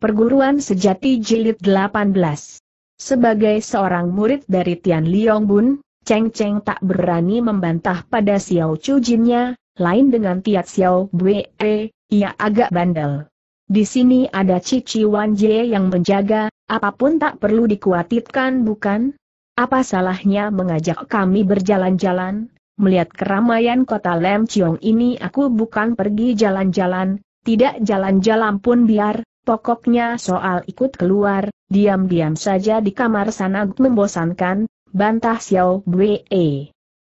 Perguruan Sejati Jilid 18 Sebagai seorang murid dari Tian Bun, Cheng Cheng tak berani membantah pada Xiao Chu Jinnya, lain dengan Tiat Xiao Bue, ia agak bandel. Di sini ada Cici Wan Jie yang menjaga, apapun tak perlu dikuatitkan bukan? Apa salahnya mengajak kami berjalan-jalan? Melihat keramaian kota Lem Chiong ini aku bukan pergi jalan-jalan, tidak jalan-jalan pun biar, Pokoknya soal ikut keluar, diam-diam saja di kamar sana membosankan, bantah Xiao Bwe.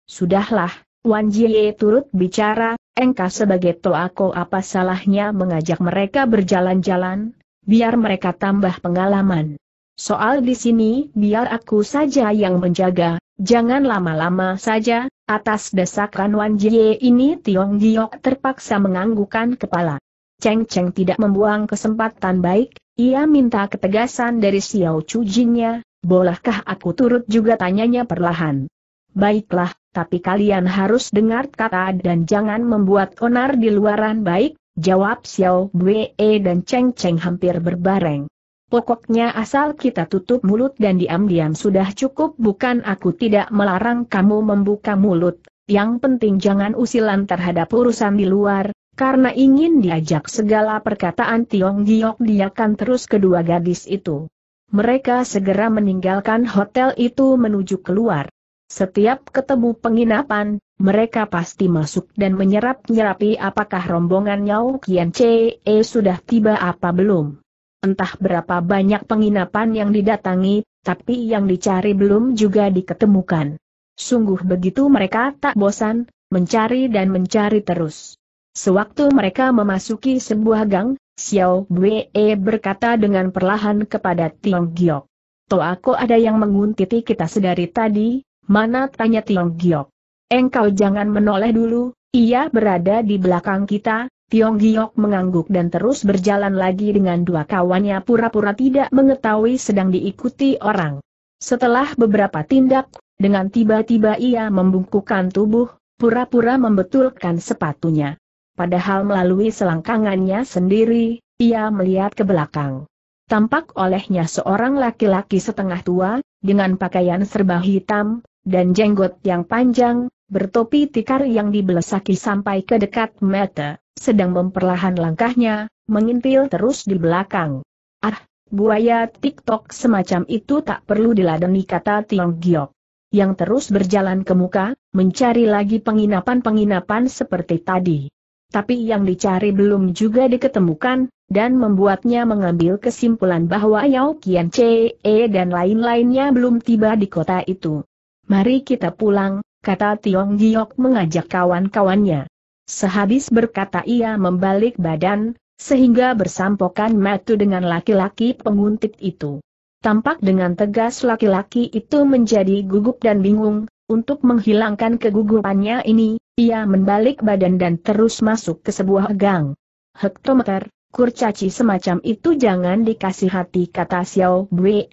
Sudahlah, Wan Jie turut bicara, engkau sebagai toako apa salahnya mengajak mereka berjalan-jalan, biar mereka tambah pengalaman. Soal di sini biar aku saja yang menjaga, jangan lama-lama saja, atas desakan Wan Jie ini Tiong Giok terpaksa menganggukkan kepala. Cheng Cheng tidak membuang kesempatan baik, ia minta ketegasan dari Xiao Chu Jinnya, bolehkah aku turut juga tanyanya perlahan. Baiklah, tapi kalian harus dengar kata dan jangan membuat onar di luaran baik, jawab Xiao Wei dan Cheng Cheng hampir berbareng. Pokoknya asal kita tutup mulut dan diam-diam sudah cukup bukan aku tidak melarang kamu membuka mulut, yang penting jangan usilan terhadap urusan di luar, karena ingin diajak segala perkataan Tiong Giok diakan terus kedua gadis itu. Mereka segera meninggalkan hotel itu menuju keluar. Setiap ketemu penginapan, mereka pasti masuk dan menyerap-nyerapi apakah rombongan Yao Kian eh, sudah tiba apa belum. Entah berapa banyak penginapan yang didatangi, tapi yang dicari belum juga diketemukan. Sungguh begitu mereka tak bosan, mencari dan mencari terus. Sewaktu mereka memasuki sebuah gang, Xiao Wei berkata dengan perlahan kepada Tiong Giok. Toako ada yang menguntiti kita sedari tadi, mana tanya Tiong Giok. Engkau jangan menoleh dulu, ia berada di belakang kita, Tiong Giok mengangguk dan terus berjalan lagi dengan dua kawannya pura-pura tidak mengetahui sedang diikuti orang. Setelah beberapa tindak, dengan tiba-tiba ia membungkukkan tubuh, pura-pura membetulkan sepatunya padahal melalui selangkangannya sendiri, ia melihat ke belakang. Tampak olehnya seorang laki-laki setengah tua, dengan pakaian serba hitam, dan jenggot yang panjang, bertopi tikar yang dibelesaki sampai ke dekat mata, sedang memperlahan langkahnya, mengintil terus di belakang. Ah, buaya tiktok semacam itu tak perlu diladeni kata Tiong Giok. Yang terus berjalan ke muka, mencari lagi penginapan-penginapan seperti tadi tapi yang dicari belum juga diketemukan, dan membuatnya mengambil kesimpulan bahwa Yao Qian E dan lain-lainnya belum tiba di kota itu. Mari kita pulang, kata Tiong Giok mengajak kawan-kawannya. Sehabis berkata ia membalik badan, sehingga bersampokan matu dengan laki-laki penguntit itu. Tampak dengan tegas laki-laki itu menjadi gugup dan bingung, untuk menghilangkan kegugupannya ini, ia membalik badan dan terus masuk ke sebuah gang. Hektometer, kurcaci semacam itu jangan dikasih hati kata Xiao Bwe.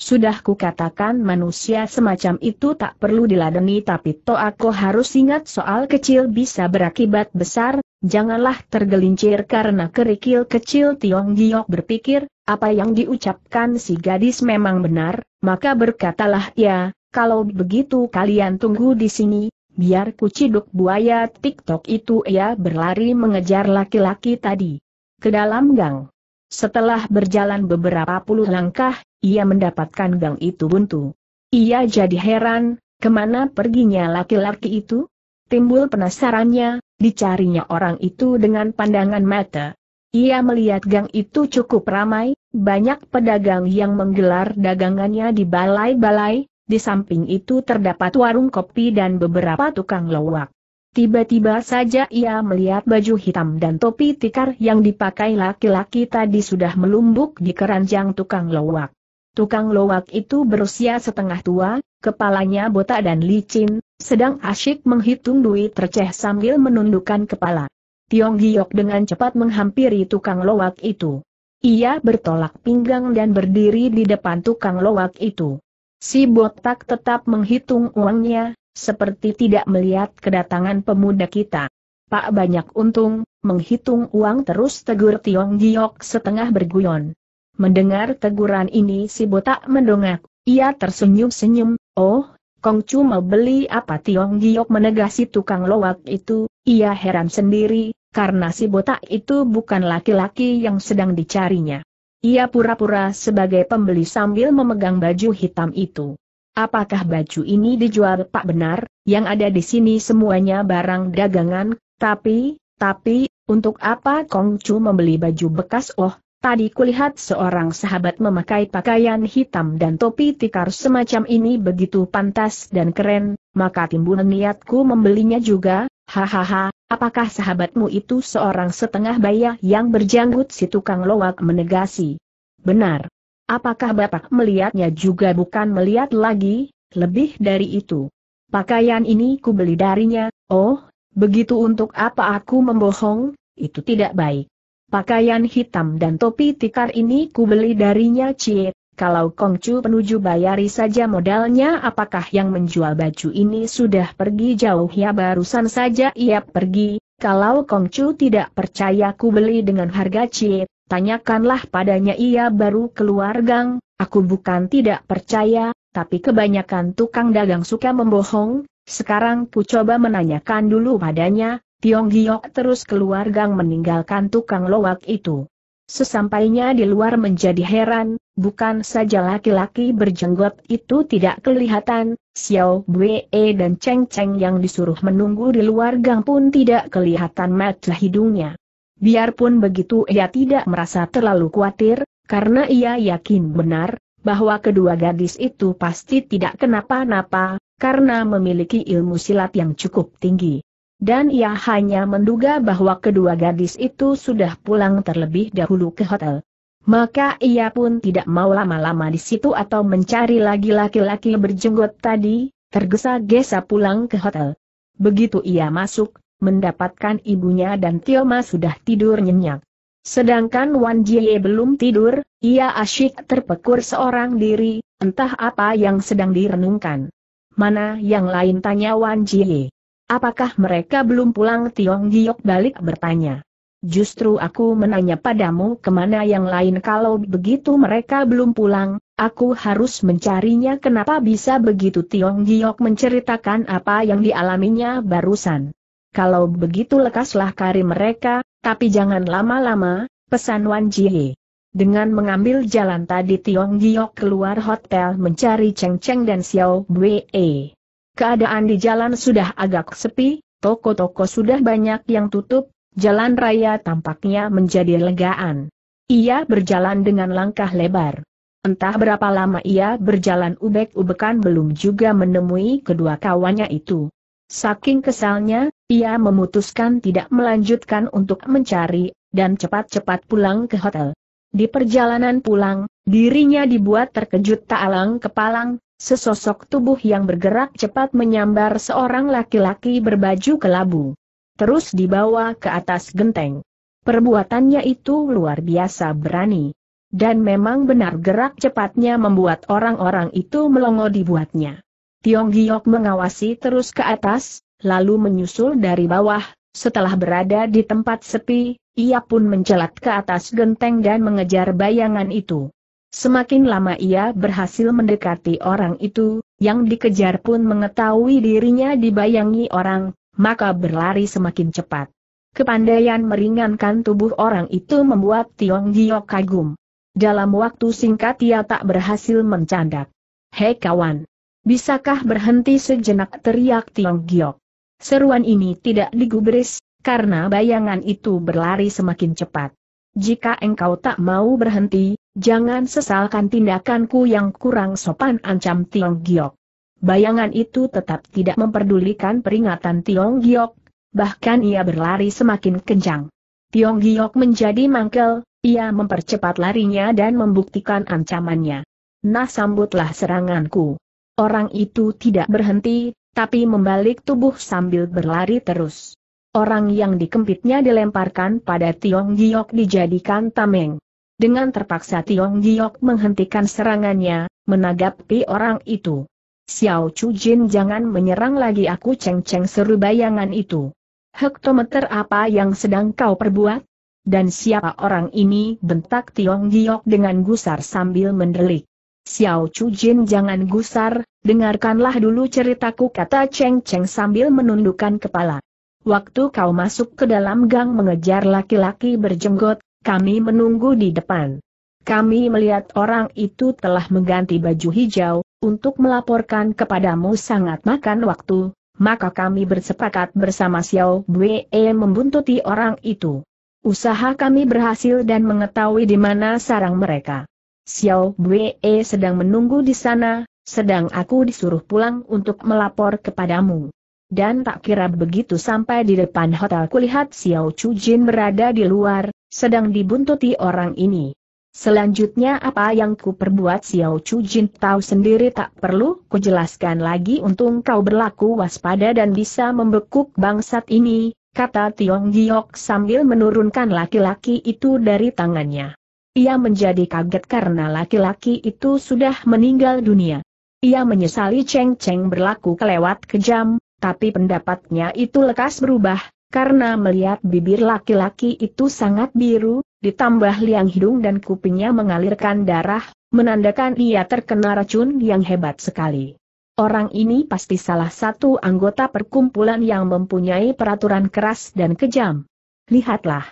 Sudah ku katakan, manusia semacam itu tak perlu diladeni tapi to aku harus ingat soal kecil bisa berakibat besar, janganlah tergelincir karena kerikil kecil Tiong Giok berpikir, apa yang diucapkan si gadis memang benar, maka berkatalah ia, kalau begitu kalian tunggu di sini, biar kuciduk buaya tiktok itu ia berlari mengejar laki-laki tadi. Ke dalam gang. Setelah berjalan beberapa puluh langkah, ia mendapatkan gang itu buntu. Ia jadi heran, kemana perginya laki-laki itu? Timbul penasarannya, dicarinya orang itu dengan pandangan mata. Ia melihat gang itu cukup ramai, banyak pedagang yang menggelar dagangannya di balai-balai, di samping itu terdapat warung kopi dan beberapa tukang lowak. Tiba-tiba saja ia melihat baju hitam dan topi tikar yang dipakai laki-laki tadi sudah melumbuk di keranjang tukang lowak. Tukang lowak itu berusia setengah tua, kepalanya botak dan licin, sedang asyik menghitung duit terceh sambil menundukkan kepala. Tiong Giok dengan cepat menghampiri tukang lowak itu. Ia bertolak pinggang dan berdiri di depan tukang lowak itu. Si botak tetap menghitung uangnya, seperti tidak melihat kedatangan pemuda kita. Pak banyak untung, menghitung uang terus tegur Tiong Giok setengah berguyon. Mendengar teguran ini si botak mendongak, ia tersenyum-senyum, oh, Kong Chu mau beli apa Tiong Giok menegasi tukang lowak itu, ia heran sendiri, karena si botak itu bukan laki-laki yang sedang dicarinya. Ia pura-pura sebagai pembeli sambil memegang baju hitam itu. Apakah baju ini dijual pak benar, yang ada di sini semuanya barang dagangan, tapi, tapi, untuk apa Kongcu membeli baju bekas oh, Tadi kulihat seorang sahabat memakai pakaian hitam dan topi tikar semacam ini begitu pantas dan keren, maka timbul niatku membelinya juga, hahaha, apakah sahabatmu itu seorang setengah baya yang berjanggut si tukang lowak menegasi? Benar. Apakah Bapak melihatnya juga bukan melihat lagi, lebih dari itu? Pakaian ini kubeli darinya, oh, begitu untuk apa aku membohong, itu tidak baik. Pakaian hitam dan topi tikar ini kubeli darinya Cie, kalau Kongcu penuju bayari saja modalnya apakah yang menjual baju ini sudah pergi jauh ya barusan saja ia pergi, kalau Kongcu tidak percaya kubeli dengan harga Cie, tanyakanlah padanya ia baru keluar gang, aku bukan tidak percaya, tapi kebanyakan tukang dagang suka membohong, sekarang ku coba menanyakan dulu padanya, Tiong Giok terus keluar gang meninggalkan tukang lowak itu. Sesampainya di luar menjadi heran, bukan saja laki-laki berjenggot itu tidak kelihatan, Xiao Bue dan Cheng Cheng yang disuruh menunggu di luar gang pun tidak kelihatan mata hidungnya. Biarpun begitu ia tidak merasa terlalu khawatir, karena ia yakin benar, bahwa kedua gadis itu pasti tidak kenapa-napa, karena memiliki ilmu silat yang cukup tinggi. Dan ia hanya menduga bahwa kedua gadis itu sudah pulang terlebih dahulu ke hotel. Maka ia pun tidak mau lama-lama di situ atau mencari lagi laki-laki berjenggot tadi, tergesa-gesa pulang ke hotel. Begitu ia masuk, mendapatkan ibunya dan Tioma sudah tidur nyenyak. Sedangkan Wan Jie belum tidur, ia asyik terpekur seorang diri, entah apa yang sedang direnungkan. Mana yang lain tanya Wan Jie. Apakah mereka belum pulang Tiong Giok balik bertanya. Justru aku menanya padamu kemana yang lain kalau begitu mereka belum pulang, aku harus mencarinya kenapa bisa begitu Tiong Giok menceritakan apa yang dialaminya barusan. Kalau begitu lekaslah kari mereka, tapi jangan lama-lama, pesan Wan Jie. Dengan mengambil jalan tadi Tiong Giok keluar hotel mencari Cheng Cheng dan Xiao Wei. Keadaan di jalan sudah agak sepi, toko-toko sudah banyak yang tutup, jalan raya tampaknya menjadi legaan. Ia berjalan dengan langkah lebar. Entah berapa lama ia berjalan ubek-ubekan belum juga menemui kedua kawannya itu. Saking kesalnya, ia memutuskan tidak melanjutkan untuk mencari, dan cepat-cepat pulang ke hotel. Di perjalanan pulang, dirinya dibuat terkejut tak alang kepalang, Sesosok tubuh yang bergerak cepat menyambar seorang laki-laki berbaju kelabu. Terus dibawa ke atas genteng. Perbuatannya itu luar biasa berani. Dan memang benar gerak cepatnya membuat orang-orang itu melongo dibuatnya. Tiong Giok mengawasi terus ke atas, lalu menyusul dari bawah, setelah berada di tempat sepi, ia pun mencelat ke atas genteng dan mengejar bayangan itu. Semakin lama ia berhasil mendekati orang itu, yang dikejar pun mengetahui dirinya dibayangi orang, maka berlari semakin cepat. Kepandaian meringankan tubuh orang itu membuat Tiong Gio kagum. Dalam waktu singkat ia tak berhasil mencandak. Hei kawan! Bisakah berhenti sejenak teriak Tiong Giok? Seruan ini tidak digubris, karena bayangan itu berlari semakin cepat. Jika engkau tak mau berhenti, Jangan sesalkan tindakanku yang kurang sopan ancam Tiong Giok. Bayangan itu tetap tidak memperdulikan peringatan Tiong Giok, bahkan ia berlari semakin kencang. Tiong Giok menjadi mangkel, ia mempercepat larinya dan membuktikan ancamannya. Nah sambutlah seranganku. Orang itu tidak berhenti, tapi membalik tubuh sambil berlari terus. Orang yang dikempitnya dilemparkan pada Tiong Giok dijadikan tameng. Dengan terpaksa Tiong Giok menghentikan serangannya, menanggapi orang itu. Xiao Chu Jin jangan menyerang lagi aku ceng-ceng seru bayangan itu. Hektometer apa yang sedang kau perbuat? Dan siapa orang ini bentak Tiong Giok dengan gusar sambil mendelik. Xiao Chu Jin jangan gusar, dengarkanlah dulu ceritaku kata Cheng Cheng sambil menundukkan kepala. Waktu kau masuk ke dalam gang mengejar laki-laki berjenggot, kami menunggu di depan. Kami melihat orang itu telah mengganti baju hijau, untuk melaporkan kepadamu sangat makan waktu, maka kami bersepakat bersama Xiao Bue membuntuti orang itu. Usaha kami berhasil dan mengetahui di mana sarang mereka. Xiao Bue sedang menunggu di sana, sedang aku disuruh pulang untuk melapor kepadamu. Dan tak kira begitu sampai di depan hotel kulihat Xiao Chu Jin berada di luar, sedang dibuntuti orang ini. Selanjutnya apa yang ku perbuat Xiao Chu Jin tahu sendiri tak perlu kujelaskan lagi untung kau berlaku waspada dan bisa membekuk bangsat ini, kata Tiong Giok sambil menurunkan laki-laki itu dari tangannya. Ia menjadi kaget karena laki-laki itu sudah meninggal dunia. Ia menyesali Cheng Cheng berlaku kelewat kejam, tapi pendapatnya itu lekas berubah, karena melihat bibir laki-laki itu sangat biru, ditambah liang hidung dan kupingnya mengalirkan darah, menandakan ia terkena racun yang hebat sekali. Orang ini pasti salah satu anggota perkumpulan yang mempunyai peraturan keras dan kejam. Lihatlah.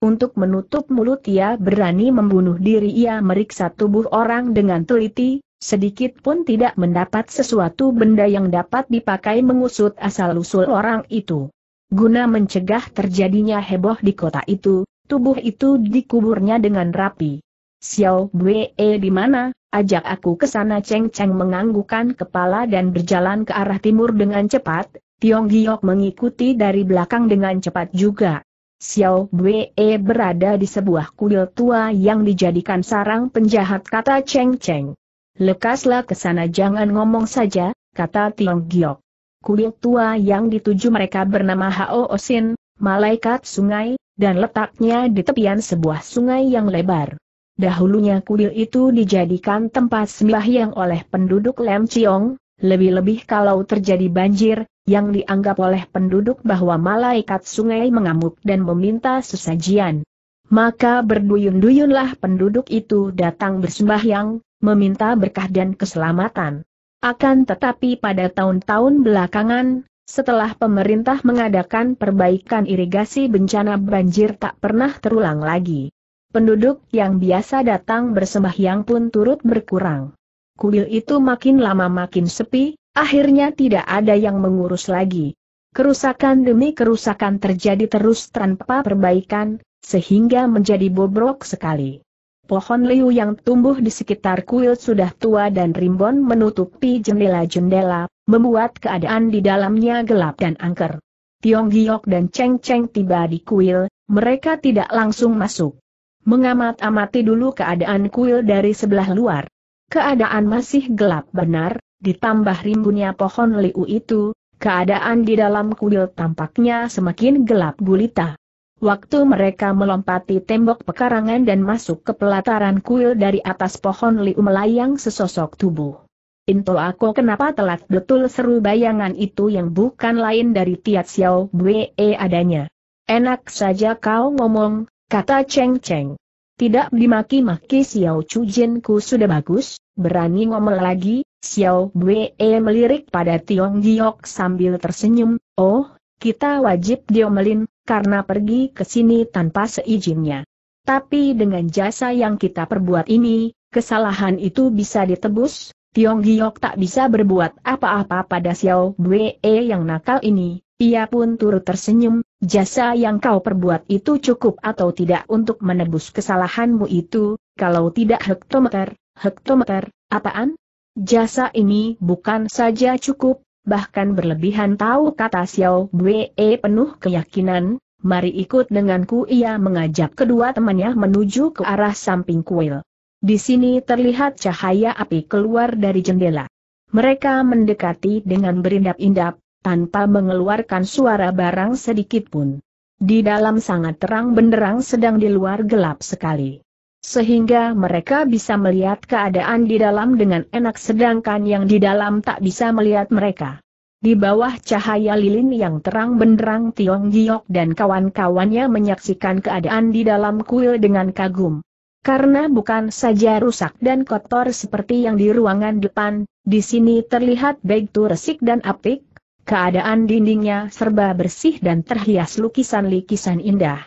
Untuk menutup mulut ia berani membunuh diri ia meriksa tubuh orang dengan teliti, sedikit pun tidak mendapat sesuatu benda yang dapat dipakai mengusut asal-usul orang itu. Guna mencegah terjadinya heboh di kota itu, tubuh itu dikuburnya dengan rapi. Xiao Bue eh, di mana? Ajak aku ke sana Cheng Cheng menganggukan kepala dan berjalan ke arah timur dengan cepat, Tiong Giok mengikuti dari belakang dengan cepat juga. Xiao Bue eh, berada di sebuah kuil tua yang dijadikan sarang penjahat kata Cheng Cheng. Lekaslah ke sana jangan ngomong saja, kata Tiong Giok. Kuil tua yang dituju mereka bernama Hao Osin, Malaikat Sungai, dan letaknya di tepian sebuah sungai yang lebar. Dahulunya kuil itu dijadikan tempat sembahyang oleh penduduk Lem Chiong, lebih-lebih kalau terjadi banjir, yang dianggap oleh penduduk bahwa malaikat sungai mengamuk dan meminta sesajian. Maka berduyun-duyunlah penduduk itu datang bersembahyang, meminta berkah dan keselamatan. Akan tetapi pada tahun-tahun belakangan, setelah pemerintah mengadakan perbaikan irigasi bencana banjir tak pernah terulang lagi. Penduduk yang biasa datang bersembahyang pun turut berkurang. Kuil itu makin lama makin sepi, akhirnya tidak ada yang mengurus lagi. Kerusakan demi kerusakan terjadi terus tanpa perbaikan, sehingga menjadi bobrok sekali. Pohon liu yang tumbuh di sekitar kuil sudah tua dan rimbun menutupi jendela-jendela, membuat keadaan di dalamnya gelap dan angker. Tiong Giok dan Cheng Cheng tiba di kuil, mereka tidak langsung masuk. Mengamat-amati dulu keadaan kuil dari sebelah luar. Keadaan masih gelap benar, ditambah rimbunnya pohon liu itu, keadaan di dalam kuil tampaknya semakin gelap gulita. Waktu mereka melompati tembok pekarangan dan masuk ke pelataran kuil dari atas pohon liu melayang sesosok tubuh. Into aku kenapa telat betul seru bayangan itu yang bukan lain dari Tiat Xiao Bue adanya. Enak saja kau ngomong, kata Cheng Cheng. Tidak dimaki-maki Xiao Chu ku sudah bagus, berani ngomel lagi, Xiao Bue melirik pada Tiong Giok sambil tersenyum, oh, kita wajib diomelin, karena pergi ke sini tanpa seizinnya. Tapi dengan jasa yang kita perbuat ini, kesalahan itu bisa ditebus, Tiong Giok tak bisa berbuat apa-apa pada Xiao Wei yang nakal ini, ia pun turut tersenyum, jasa yang kau perbuat itu cukup atau tidak untuk menebus kesalahanmu itu, kalau tidak hektometer, hektometer, apaan? Jasa ini bukan saja cukup, bahkan berlebihan tahu kata Xiao Bwe penuh keyakinan, mari ikut denganku ia mengajak kedua temannya menuju ke arah samping kuil. Di sini terlihat cahaya api keluar dari jendela. Mereka mendekati dengan berindap-indap, tanpa mengeluarkan suara barang sedikit pun. Di dalam sangat terang benderang sedang di luar gelap sekali. Sehingga mereka bisa melihat keadaan di dalam dengan enak sedangkan yang di dalam tak bisa melihat mereka. Di bawah cahaya lilin yang terang benderang Tiong Giok dan kawan-kawannya menyaksikan keadaan di dalam kuil dengan kagum. Karena bukan saja rusak dan kotor seperti yang di ruangan depan, di sini terlihat begitu resik dan apik, keadaan dindingnya serba bersih dan terhias lukisan-lukisan indah.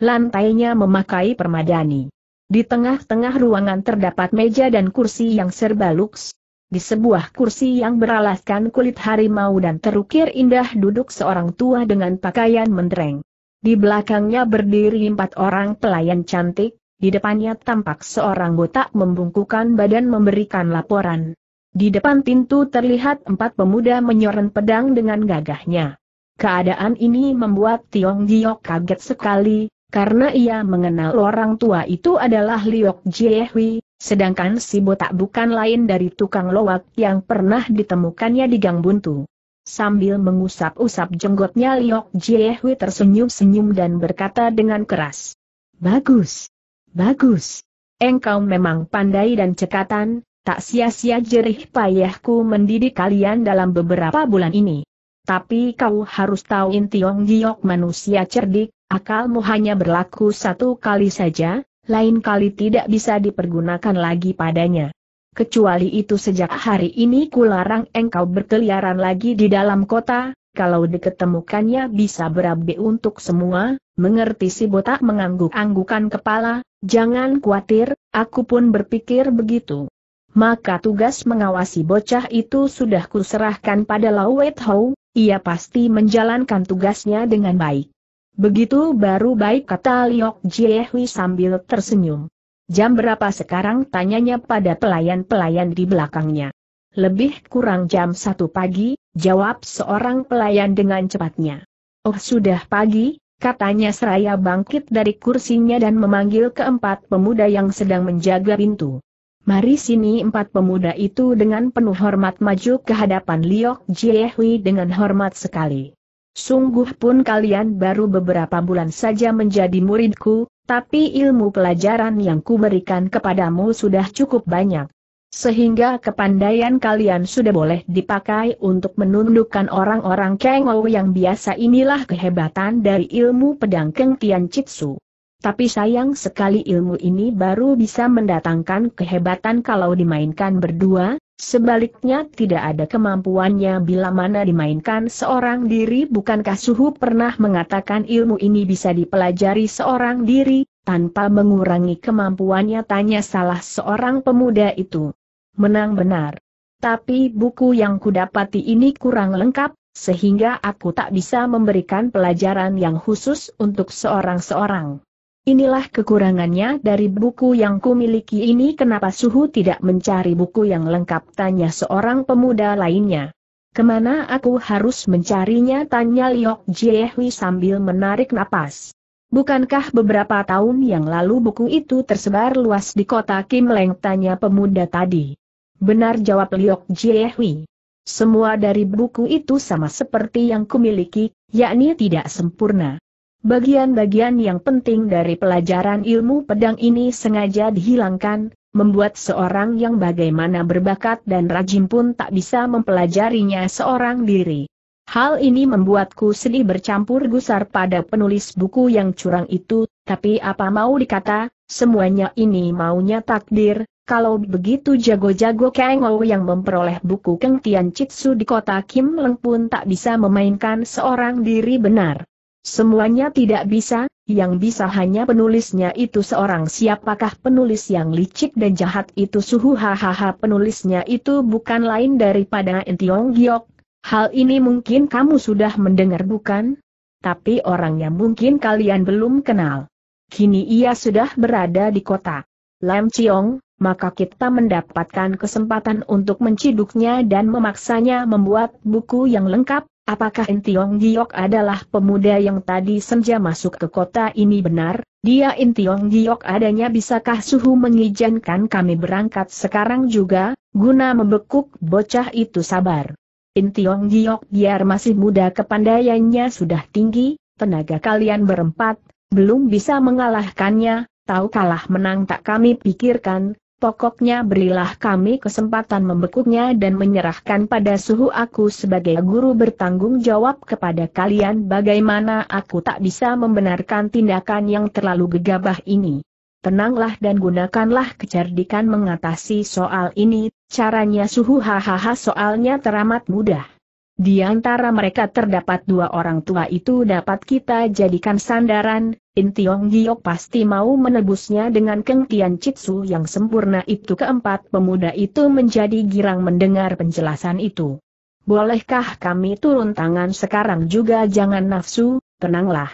Lantainya memakai permadani. Di tengah-tengah ruangan terdapat meja dan kursi yang serba luks. Di sebuah kursi yang beralaskan kulit harimau dan terukir indah duduk seorang tua dengan pakaian mendreng. Di belakangnya berdiri empat orang pelayan cantik, di depannya tampak seorang botak membungkukan badan memberikan laporan. Di depan pintu terlihat empat pemuda menyoren pedang dengan gagahnya. Keadaan ini membuat Tiong Giok kaget sekali, karena ia mengenal orang tua itu adalah Liok Jiehui, sedangkan si botak bukan lain dari tukang lowak yang pernah ditemukannya di Gang Buntu. Sambil mengusap-usap jenggotnya Liok Jiehui tersenyum-senyum dan berkata dengan keras. Bagus! Bagus! Engkau memang pandai dan cekatan, tak sia-sia jerih payahku mendidik kalian dalam beberapa bulan ini. Tapi kau harus tahu Intiong Giok manusia cerdik, Akalmu hanya berlaku satu kali saja, lain kali tidak bisa dipergunakan lagi padanya. Kecuali itu sejak hari ini kularang engkau berkeliaran lagi di dalam kota, kalau diketemukannya bisa berabe untuk semua, mengerti si botak mengangguk-anggukan kepala, jangan khawatir, aku pun berpikir begitu. Maka tugas mengawasi bocah itu sudah kuserahkan pada Lawet Hou, ia pasti menjalankan tugasnya dengan baik. Begitu baru baik kata Liok Jiehui sambil tersenyum. Jam berapa sekarang tanyanya pada pelayan-pelayan di belakangnya. Lebih kurang jam satu pagi, jawab seorang pelayan dengan cepatnya. Oh sudah pagi, katanya seraya bangkit dari kursinya dan memanggil keempat pemuda yang sedang menjaga pintu. Mari sini empat pemuda itu dengan penuh hormat maju ke hadapan Liok Jiehui dengan hormat sekali. Sungguh pun kalian baru beberapa bulan saja menjadi muridku, tapi ilmu pelajaran yang kuberikan kepadamu sudah cukup banyak. Sehingga kepandaian kalian sudah boleh dipakai untuk menundukkan orang-orang Kengou yang biasa inilah kehebatan dari ilmu pedang Keng Tian Chitsu. Tapi sayang sekali ilmu ini baru bisa mendatangkan kehebatan kalau dimainkan berdua, Sebaliknya tidak ada kemampuannya bila mana dimainkan seorang diri bukankah Suhu pernah mengatakan ilmu ini bisa dipelajari seorang diri, tanpa mengurangi kemampuannya tanya salah seorang pemuda itu. Menang benar. Tapi buku yang kudapati ini kurang lengkap, sehingga aku tak bisa memberikan pelajaran yang khusus untuk seorang-seorang. Inilah kekurangannya dari buku yang kumiliki ini kenapa suhu tidak mencari buku yang lengkap tanya seorang pemuda lainnya. Kemana aku harus mencarinya tanya Liok Jiehui sambil menarik napas. Bukankah beberapa tahun yang lalu buku itu tersebar luas di kota Kim Leng tanya pemuda tadi. Benar jawab Liok Jiehui. Semua dari buku itu sama seperti yang kumiliki, yakni tidak sempurna. Bagian-bagian yang penting dari pelajaran ilmu pedang ini sengaja dihilangkan, membuat seorang yang bagaimana berbakat dan rajin pun tak bisa mempelajarinya seorang diri. Hal ini membuatku sedih bercampur gusar pada penulis buku yang curang itu, tapi apa mau dikata, semuanya ini maunya takdir, kalau begitu jago-jago Kengo yang memperoleh buku Keng Tian Chitsu di kota Kim Leng pun tak bisa memainkan seorang diri benar. Semuanya tidak bisa, yang bisa hanya penulisnya itu seorang siapakah penulis yang licik dan jahat itu suhu hahaha penulisnya itu bukan lain daripada Entiong Giok. Hal ini mungkin kamu sudah mendengar bukan? Tapi orangnya mungkin kalian belum kenal. Kini ia sudah berada di kota Lam Chiong, maka kita mendapatkan kesempatan untuk menciduknya dan memaksanya membuat buku yang lengkap, Apakah Intiong Giok adalah pemuda yang tadi senja masuk ke kota ini benar? Dia Intiong Giok adanya bisakah suhu mengizinkan kami berangkat sekarang juga, guna membekuk bocah itu sabar. Intiong Giok biar masih muda kepandaiannya sudah tinggi, tenaga kalian berempat, belum bisa mengalahkannya, tahu kalah menang tak kami pikirkan, Pokoknya berilah kami kesempatan membekuknya dan menyerahkan pada suhu aku sebagai guru bertanggung jawab kepada kalian bagaimana aku tak bisa membenarkan tindakan yang terlalu gegabah ini. Tenanglah dan gunakanlah kecerdikan mengatasi soal ini, caranya suhu hahaha soalnya teramat mudah. Di antara mereka terdapat dua orang tua itu dapat kita jadikan sandaran, In Tiong Gio pasti mau menebusnya dengan Keng Tian Chitsu yang sempurna itu keempat pemuda itu menjadi girang mendengar penjelasan itu. Bolehkah kami turun tangan sekarang juga jangan nafsu, tenanglah.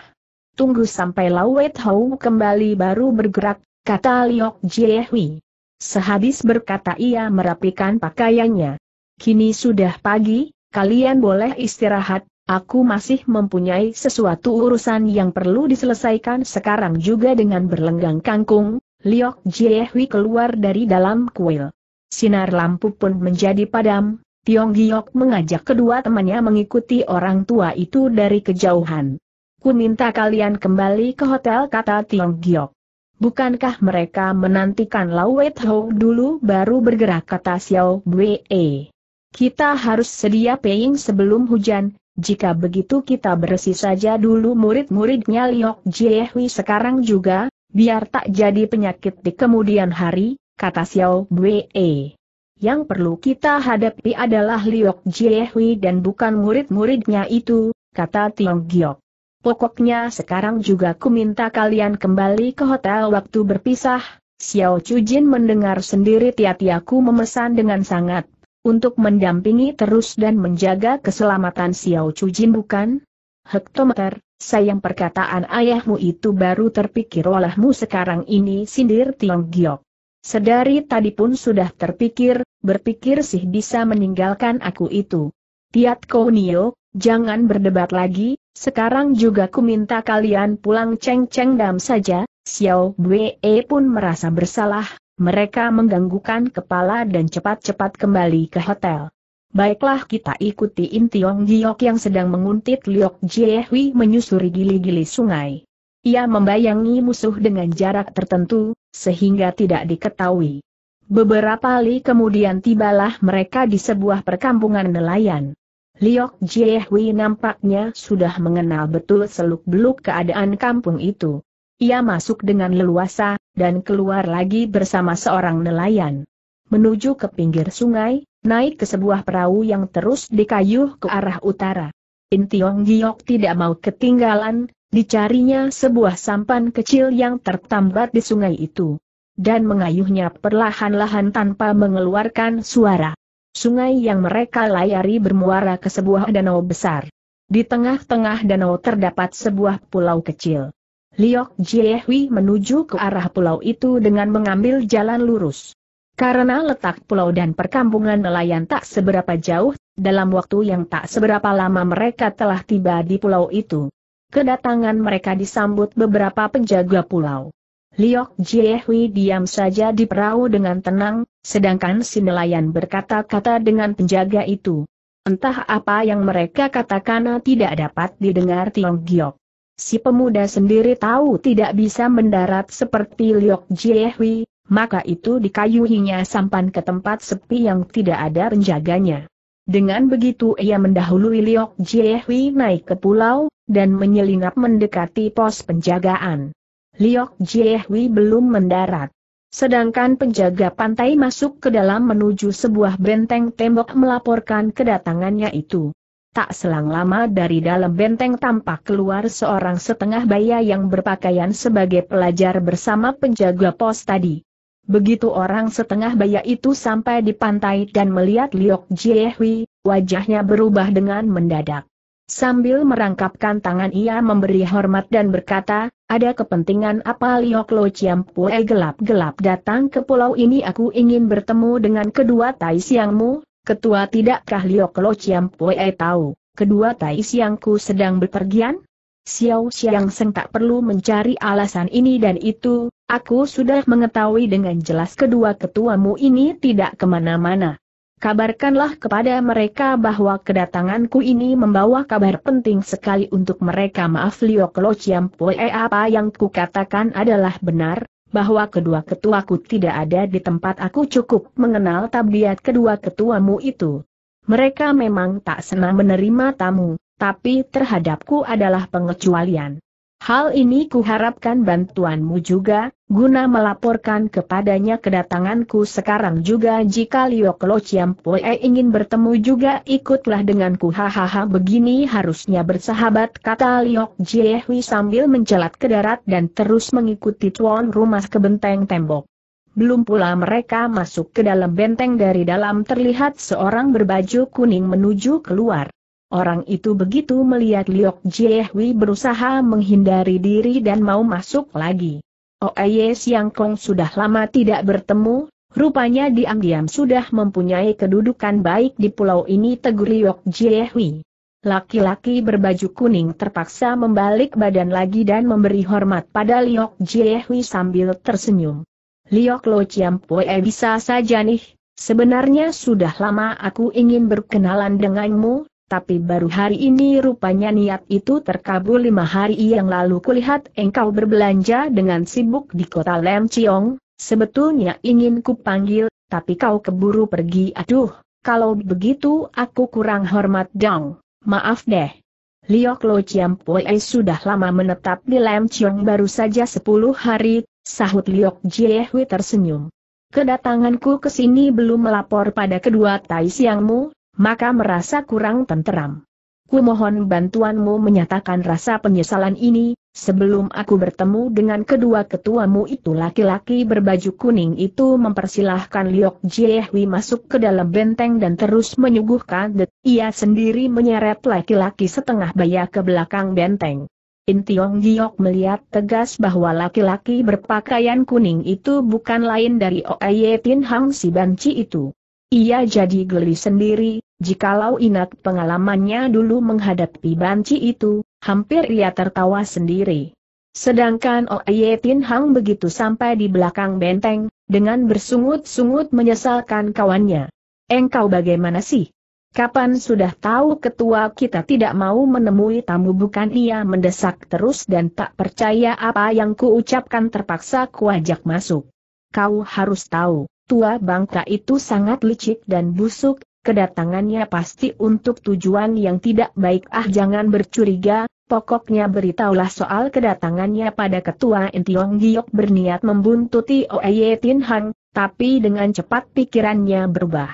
Tunggu sampai Lau Wei Hou kembali baru bergerak, kata Liok Jie Hui. Sehabis berkata ia merapikan pakaiannya. Kini sudah pagi, kalian boleh istirahat, Aku masih mempunyai sesuatu urusan yang perlu diselesaikan sekarang juga dengan berlenggang kangkung, Liok Jiehui keluar dari dalam kuil. Sinar lampu pun menjadi padam, Tiong Giok mengajak kedua temannya mengikuti orang tua itu dari kejauhan. Ku minta kalian kembali ke hotel kata Tiong Giok. Bukankah mereka menantikan Wei Hong dulu baru bergerak kata Xiao Bwe. Kita harus sedia paying sebelum hujan, jika begitu kita bersih saja dulu murid-muridnya Liok Jiehui sekarang juga, biar tak jadi penyakit di kemudian hari, kata Xiao Bwe. Yang perlu kita hadapi adalah Liok Jiehui dan bukan murid-muridnya itu, kata Tiong Giok. Pokoknya sekarang juga ku minta kalian kembali ke hotel waktu berpisah, Xiao Chujin mendengar sendiri tiatiaku memesan dengan sangat untuk mendampingi terus dan menjaga keselamatan Xiao Jin bukan? Hektometer, sayang perkataan ayahmu itu baru terpikir olehmu sekarang ini sindir Tiong Giok. Sedari tadi pun sudah terpikir, berpikir sih bisa meninggalkan aku itu. Tiat Nio, jangan berdebat lagi, sekarang juga ku minta kalian pulang ceng-ceng dam saja, Xiao Wei pun merasa bersalah, mereka mengganggukan kepala dan cepat-cepat kembali ke hotel. Baiklah kita ikuti In Tiong Giok yang sedang menguntit Liok Jiehui menyusuri gili-gili sungai. Ia membayangi musuh dengan jarak tertentu, sehingga tidak diketahui. Beberapa kali kemudian tibalah mereka di sebuah perkampungan nelayan. Liok Jiehui nampaknya sudah mengenal betul seluk-beluk keadaan kampung itu ia masuk dengan leluasa, dan keluar lagi bersama seorang nelayan. Menuju ke pinggir sungai, naik ke sebuah perahu yang terus dikayuh ke arah utara. Intiong Giok tidak mau ketinggalan, dicarinya sebuah sampan kecil yang tertambat di sungai itu. Dan mengayuhnya perlahan-lahan tanpa mengeluarkan suara. Sungai yang mereka layari bermuara ke sebuah danau besar. Di tengah-tengah danau terdapat sebuah pulau kecil. Liok Jiehui menuju ke arah pulau itu dengan mengambil jalan lurus. Karena letak pulau dan perkampungan nelayan tak seberapa jauh, dalam waktu yang tak seberapa lama mereka telah tiba di pulau itu. Kedatangan mereka disambut beberapa penjaga pulau. Liok Jiehui diam saja di perahu dengan tenang, sedangkan si nelayan berkata-kata dengan penjaga itu. Entah apa yang mereka katakan tidak dapat didengar Tiong Giok si pemuda sendiri tahu tidak bisa mendarat seperti Liok Jiehui, maka itu dikayuhinya sampan ke tempat sepi yang tidak ada penjaganya. Dengan begitu ia mendahului Liok Jiehui naik ke pulau, dan menyelinap mendekati pos penjagaan. Liok Jiehui belum mendarat. Sedangkan penjaga pantai masuk ke dalam menuju sebuah benteng tembok melaporkan kedatangannya itu. Tak selang lama dari dalam benteng tampak keluar seorang setengah baya yang berpakaian sebagai pelajar bersama penjaga pos tadi. Begitu orang setengah baya itu sampai di pantai dan melihat Liok Jiehui, wajahnya berubah dengan mendadak. Sambil merangkapkan tangan ia memberi hormat dan berkata, ada kepentingan apa Liok Lo Pue gelap-gelap datang ke pulau ini aku ingin bertemu dengan kedua tai siangmu, Ketua tidakkah Lioklo Chiam Pue tahu, kedua Tai Siangku sedang berpergian? Xiao Xiang Seng tak perlu mencari alasan ini dan itu, aku sudah mengetahui dengan jelas kedua ketuamu ini tidak kemana-mana. Kabarkanlah kepada mereka bahwa kedatanganku ini membawa kabar penting sekali untuk mereka. Maaf Lioklo Chiam Pue apa yang kukatakan adalah benar, bahwa kedua ketuaku tidak ada di tempat aku cukup mengenal tabiat kedua ketuamu itu. Mereka memang tak senang menerima tamu, tapi terhadapku adalah pengecualian. Hal ini kuharapkan bantuanmu juga, guna melaporkan kepadanya kedatanganku sekarang juga jika Liok Lo Chiampue ingin bertemu juga ikutlah denganku hahaha begini harusnya bersahabat kata Liok Jiehui sambil mencelat ke darat dan terus mengikuti tuan rumah ke benteng tembok. Belum pula mereka masuk ke dalam benteng dari dalam terlihat seorang berbaju kuning menuju keluar. Orang itu begitu melihat Liok Jiehui berusaha menghindari diri dan mau masuk lagi. Oye oh, Siang Kong sudah lama tidak bertemu, rupanya diam-diam sudah mempunyai kedudukan baik di pulau ini tegur Liok Jiehui. Laki-laki berbaju kuning terpaksa membalik badan lagi dan memberi hormat pada Liok Jiehui sambil tersenyum. Liok Lo Pue bisa saja nih, sebenarnya sudah lama aku ingin berkenalan denganmu, tapi baru hari ini rupanya niat itu terkabul lima hari yang lalu kulihat engkau berbelanja dengan sibuk di kota Lem Chiong, sebetulnya ingin kupanggil, tapi kau keburu pergi aduh, kalau begitu aku kurang hormat dong, maaf deh. Liok Lo Chiam Poe sudah lama menetap di Lem Chiong baru saja sepuluh hari, sahut Liok Jiehui tersenyum. Kedatanganku ke sini belum melapor pada kedua tai siangmu, maka merasa kurang tenteram. Kumohon bantuanmu menyatakan rasa penyesalan ini, sebelum aku bertemu dengan kedua ketuamu itu laki-laki berbaju kuning itu mempersilahkan Liok Jiehwi masuk ke dalam benteng dan terus menyuguhkan det. Ia sendiri menyeret laki-laki setengah baya ke belakang benteng. Intiong Giok melihat tegas bahwa laki-laki berpakaian kuning itu bukan lain dari Oeye Tin Hang si Banci itu. Ia jadi geli sendiri, jikalau ingat pengalamannya dulu menghadapi banci itu, hampir ia tertawa sendiri. Sedangkan Ye Tin Hang begitu sampai di belakang benteng, dengan bersungut-sungut menyesalkan kawannya. Engkau bagaimana sih? Kapan sudah tahu ketua kita tidak mau menemui tamu bukan ia mendesak terus dan tak percaya apa yang kuucapkan terpaksa kuajak masuk. Kau harus tahu. Tua bangka itu sangat licik dan busuk, kedatangannya pasti untuk tujuan yang tidak baik ah jangan bercuriga, pokoknya beritahulah soal kedatangannya pada ketua Entiong Giok berniat membuntuti Oeye Tin Hang, tapi dengan cepat pikirannya berubah.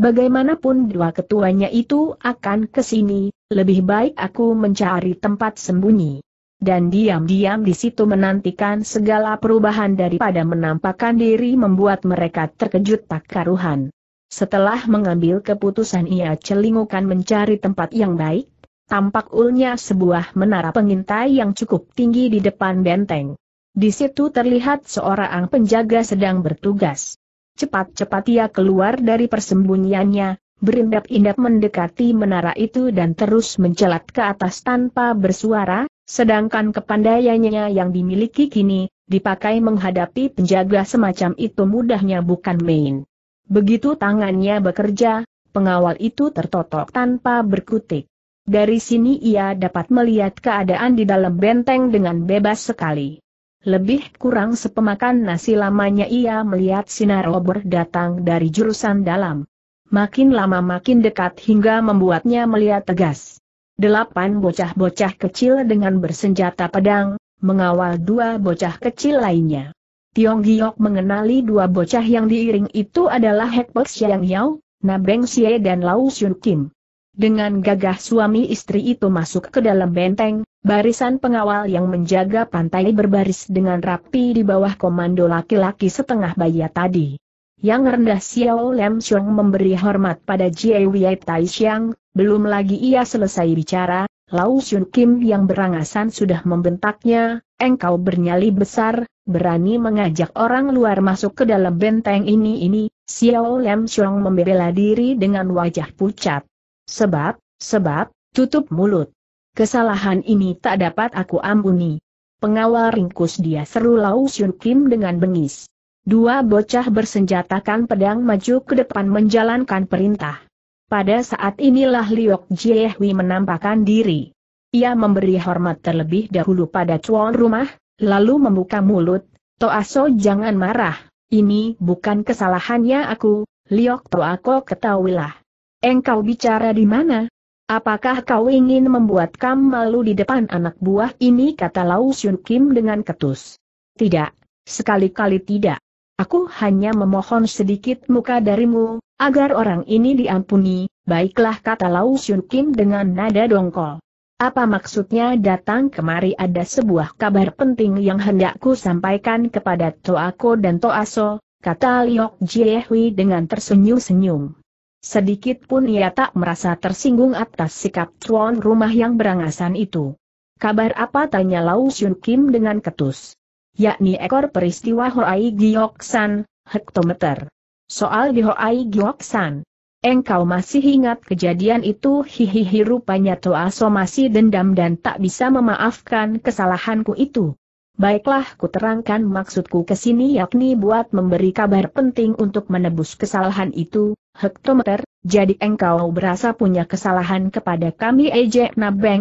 Bagaimanapun dua ketuanya itu akan kesini, lebih baik aku mencari tempat sembunyi dan diam-diam di situ menantikan segala perubahan daripada menampakkan diri membuat mereka terkejut tak karuhan. Setelah mengambil keputusan ia celingukan mencari tempat yang baik, tampak ulnya sebuah menara pengintai yang cukup tinggi di depan benteng. Di situ terlihat seorang penjaga sedang bertugas. Cepat-cepat ia keluar dari persembunyiannya, berindap-indap mendekati menara itu dan terus mencelat ke atas tanpa bersuara, Sedangkan kepandaiannya yang dimiliki kini, dipakai menghadapi penjaga semacam itu mudahnya bukan main. Begitu tangannya bekerja, pengawal itu tertotok tanpa berkutik. Dari sini ia dapat melihat keadaan di dalam benteng dengan bebas sekali. Lebih kurang sepemakan nasi lamanya ia melihat sinar obor datang dari jurusan dalam. Makin lama makin dekat hingga membuatnya melihat tegas. Delapan bocah-bocah kecil dengan bersenjata pedang, mengawal dua bocah kecil lainnya. Tiong Giok mengenali dua bocah yang diiring itu adalah Hek Pek Siang Yao, Nabeng Xie dan Lau Xun Kim. Dengan gagah suami istri itu masuk ke dalam benteng, barisan pengawal yang menjaga pantai berbaris dengan rapi di bawah komando laki-laki setengah bayi tadi. Yang rendah Xiao Lem Xiong memberi hormat pada Jie Wei Tai Xiang, belum lagi ia selesai bicara, Lau Xun Kim yang berangasan sudah membentaknya, engkau bernyali besar, berani mengajak orang luar masuk ke dalam benteng ini ini, Xiao Lem Xiong membela diri dengan wajah pucat. Sebab, sebab, tutup mulut. Kesalahan ini tak dapat aku ampuni. Pengawal ringkus dia seru Lau Xun Kim dengan bengis. Dua bocah bersenjatakan pedang maju ke depan menjalankan perintah. Pada saat inilah Liok Jiehui menampakkan diri. Ia memberi hormat terlebih dahulu pada tuan rumah, lalu membuka mulut, Toaso jangan marah, ini bukan kesalahannya aku, Liok Toako ketahuilah. Engkau bicara di mana? Apakah kau ingin membuat kam malu di depan anak buah ini kata Lau Xun Kim dengan ketus? Tidak, sekali-kali tidak. Aku hanya memohon sedikit muka darimu, agar orang ini diampuni, baiklah kata Lau Xiu Kim dengan nada dongkol. Apa maksudnya datang kemari ada sebuah kabar penting yang hendakku sampaikan kepada Toako dan Toaso, kata Liok Jiehui dengan tersenyum-senyum. Sedikit pun ia tak merasa tersinggung atas sikap tuan rumah yang berangasan itu. Kabar apa tanya Lau Xiu Kim dengan ketus yakni ekor peristiwa Hoai Gioksan, hektometer. Soal di Hoai Gioksan. Engkau masih ingat kejadian itu hihihi rupanya Toaso masih dendam dan tak bisa memaafkan kesalahanku itu. Baiklah kuterangkan maksudku ke sini yakni buat memberi kabar penting untuk menebus kesalahan itu, hektometer, jadi engkau berasa punya kesalahan kepada kami Ejek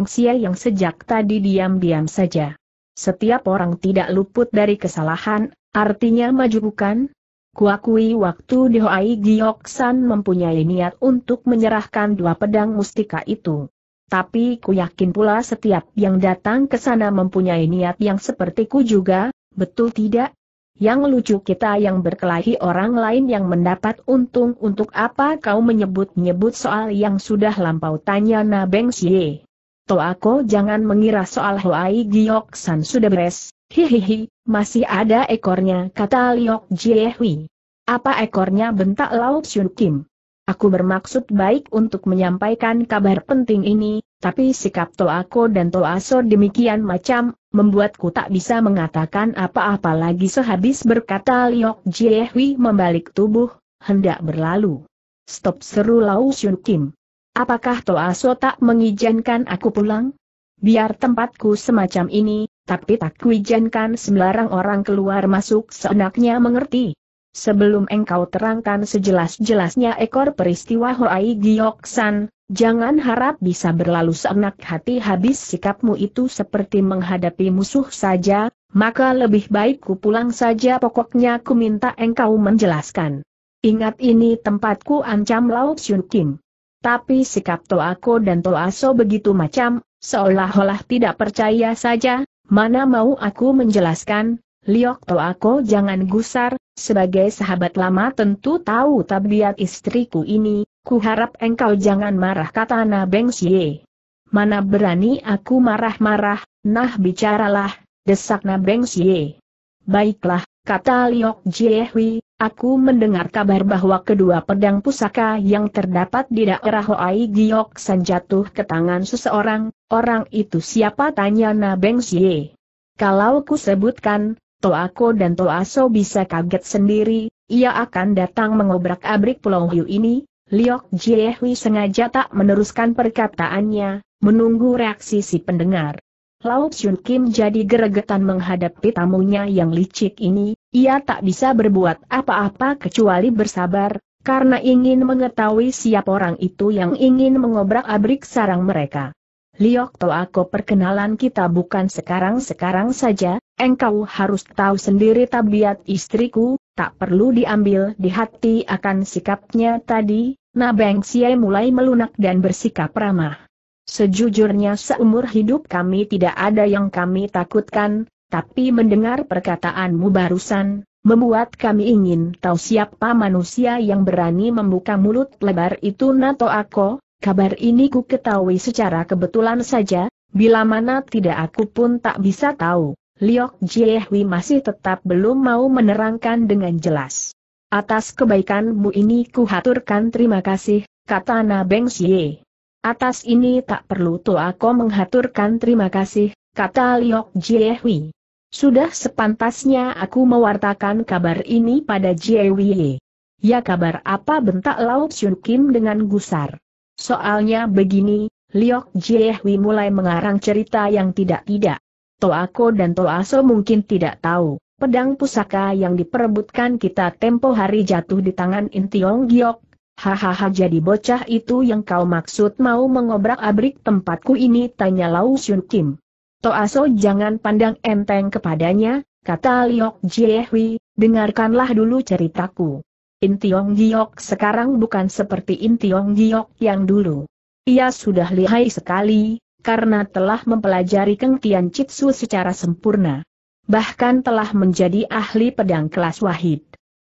sia yang sejak tadi diam-diam saja. Setiap orang tidak luput dari kesalahan, artinya maju bukan? Kuakui waktu Dihoai san mempunyai niat untuk menyerahkan dua pedang mustika itu. Tapi ku yakin pula setiap yang datang ke sana mempunyai niat yang seperti ku juga, betul tidak? Yang lucu kita yang berkelahi orang lain yang mendapat untung untuk apa kau menyebut-nyebut soal yang sudah lampau tanya Nabeng Xie. Toako jangan mengira soal Hoai Giok San sudah beres, hihihi, masih ada ekornya kata Liok Jiehui. Apa ekornya bentak Lau Xiu Kim? Aku bermaksud baik untuk menyampaikan kabar penting ini, tapi sikap Toako dan Toaso demikian macam, membuatku tak bisa mengatakan apa-apa lagi sehabis berkata Liok Jiehui membalik tubuh, hendak berlalu. Stop seru Lau Xiu Kim. Apakah Toaso tak mengizinkan aku pulang? Biar tempatku semacam ini, tapi tak kuizinkan sembarang orang keluar masuk seenaknya mengerti. Sebelum engkau terangkan sejelas-jelasnya ekor peristiwa Hoai Gioksan, jangan harap bisa berlalu seenak hati habis sikapmu itu seperti menghadapi musuh saja, maka lebih baik ku pulang saja pokoknya ku minta engkau menjelaskan. Ingat ini tempatku ancam Lau Xun Kim tapi sikap Toako dan Toaso begitu macam, seolah-olah tidak percaya saja, mana mau aku menjelaskan, Liok Toako jangan gusar, sebagai sahabat lama tentu tahu tabiat istriku ini, ku harap engkau jangan marah kata Na Beng Xie. Mana berani aku marah-marah, nah bicaralah, desak Na Beng Xie. Baiklah, Kata Liok Jiehui, aku mendengar kabar bahwa kedua pedang pusaka yang terdapat di daerah Hoai Giok San jatuh ke tangan seseorang, orang itu siapa tanya Na Beng Xie. Kalau ku sebutkan, Toako dan Toaso bisa kaget sendiri, ia akan datang mengobrak-abrik Pulau Hiu ini, Liok Jiehui sengaja tak meneruskan perkataannya, menunggu reaksi si pendengar. Lau Chun Kim jadi geregetan menghadapi tamunya yang licik ini, ia tak bisa berbuat apa-apa kecuali bersabar, karena ingin mengetahui siapa orang itu yang ingin mengobrak-abrik sarang mereka. Liok to aku perkenalan kita bukan sekarang-sekarang saja, engkau harus tahu sendiri tabiat istriku, tak perlu diambil di hati akan sikapnya tadi, Nabeng Siai mulai melunak dan bersikap ramah. Sejujurnya seumur hidup kami tidak ada yang kami takutkan, tapi mendengar perkataanmu barusan, membuat kami ingin tahu siapa manusia yang berani membuka mulut lebar itu Nato Ako, kabar ini ku ketahui secara kebetulan saja, bila mana tidak aku pun tak bisa tahu. Liok Jiehui masih tetap belum mau menerangkan dengan jelas. Atas kebaikanmu ini ku haturkan terima kasih, kata Nabeng Xie. Atas ini tak perlu aku menghaturkan terima kasih, kata Liok Jiehui. Sudah sepantasnya aku mewartakan kabar ini pada Jiehui. Ya kabar apa bentak Lao Tsun Kim dengan gusar. Soalnya begini, Liok Jiehui mulai mengarang cerita yang tidak-tidak. aku dan aso mungkin tidak tahu, pedang pusaka yang diperebutkan kita tempo hari jatuh di tangan Intiong Giok Hahaha jadi bocah itu yang kau maksud mau mengobrak abrik tempatku ini tanya Lau Xun Kim. Toaso jangan pandang enteng kepadanya, kata Liok Jiehui, dengarkanlah dulu ceritaku. Intiong Giok sekarang bukan seperti Intiong Giok yang dulu. Ia sudah lihai sekali, karena telah mempelajari Keng Tian Chitsu secara sempurna. Bahkan telah menjadi ahli pedang kelas wahid.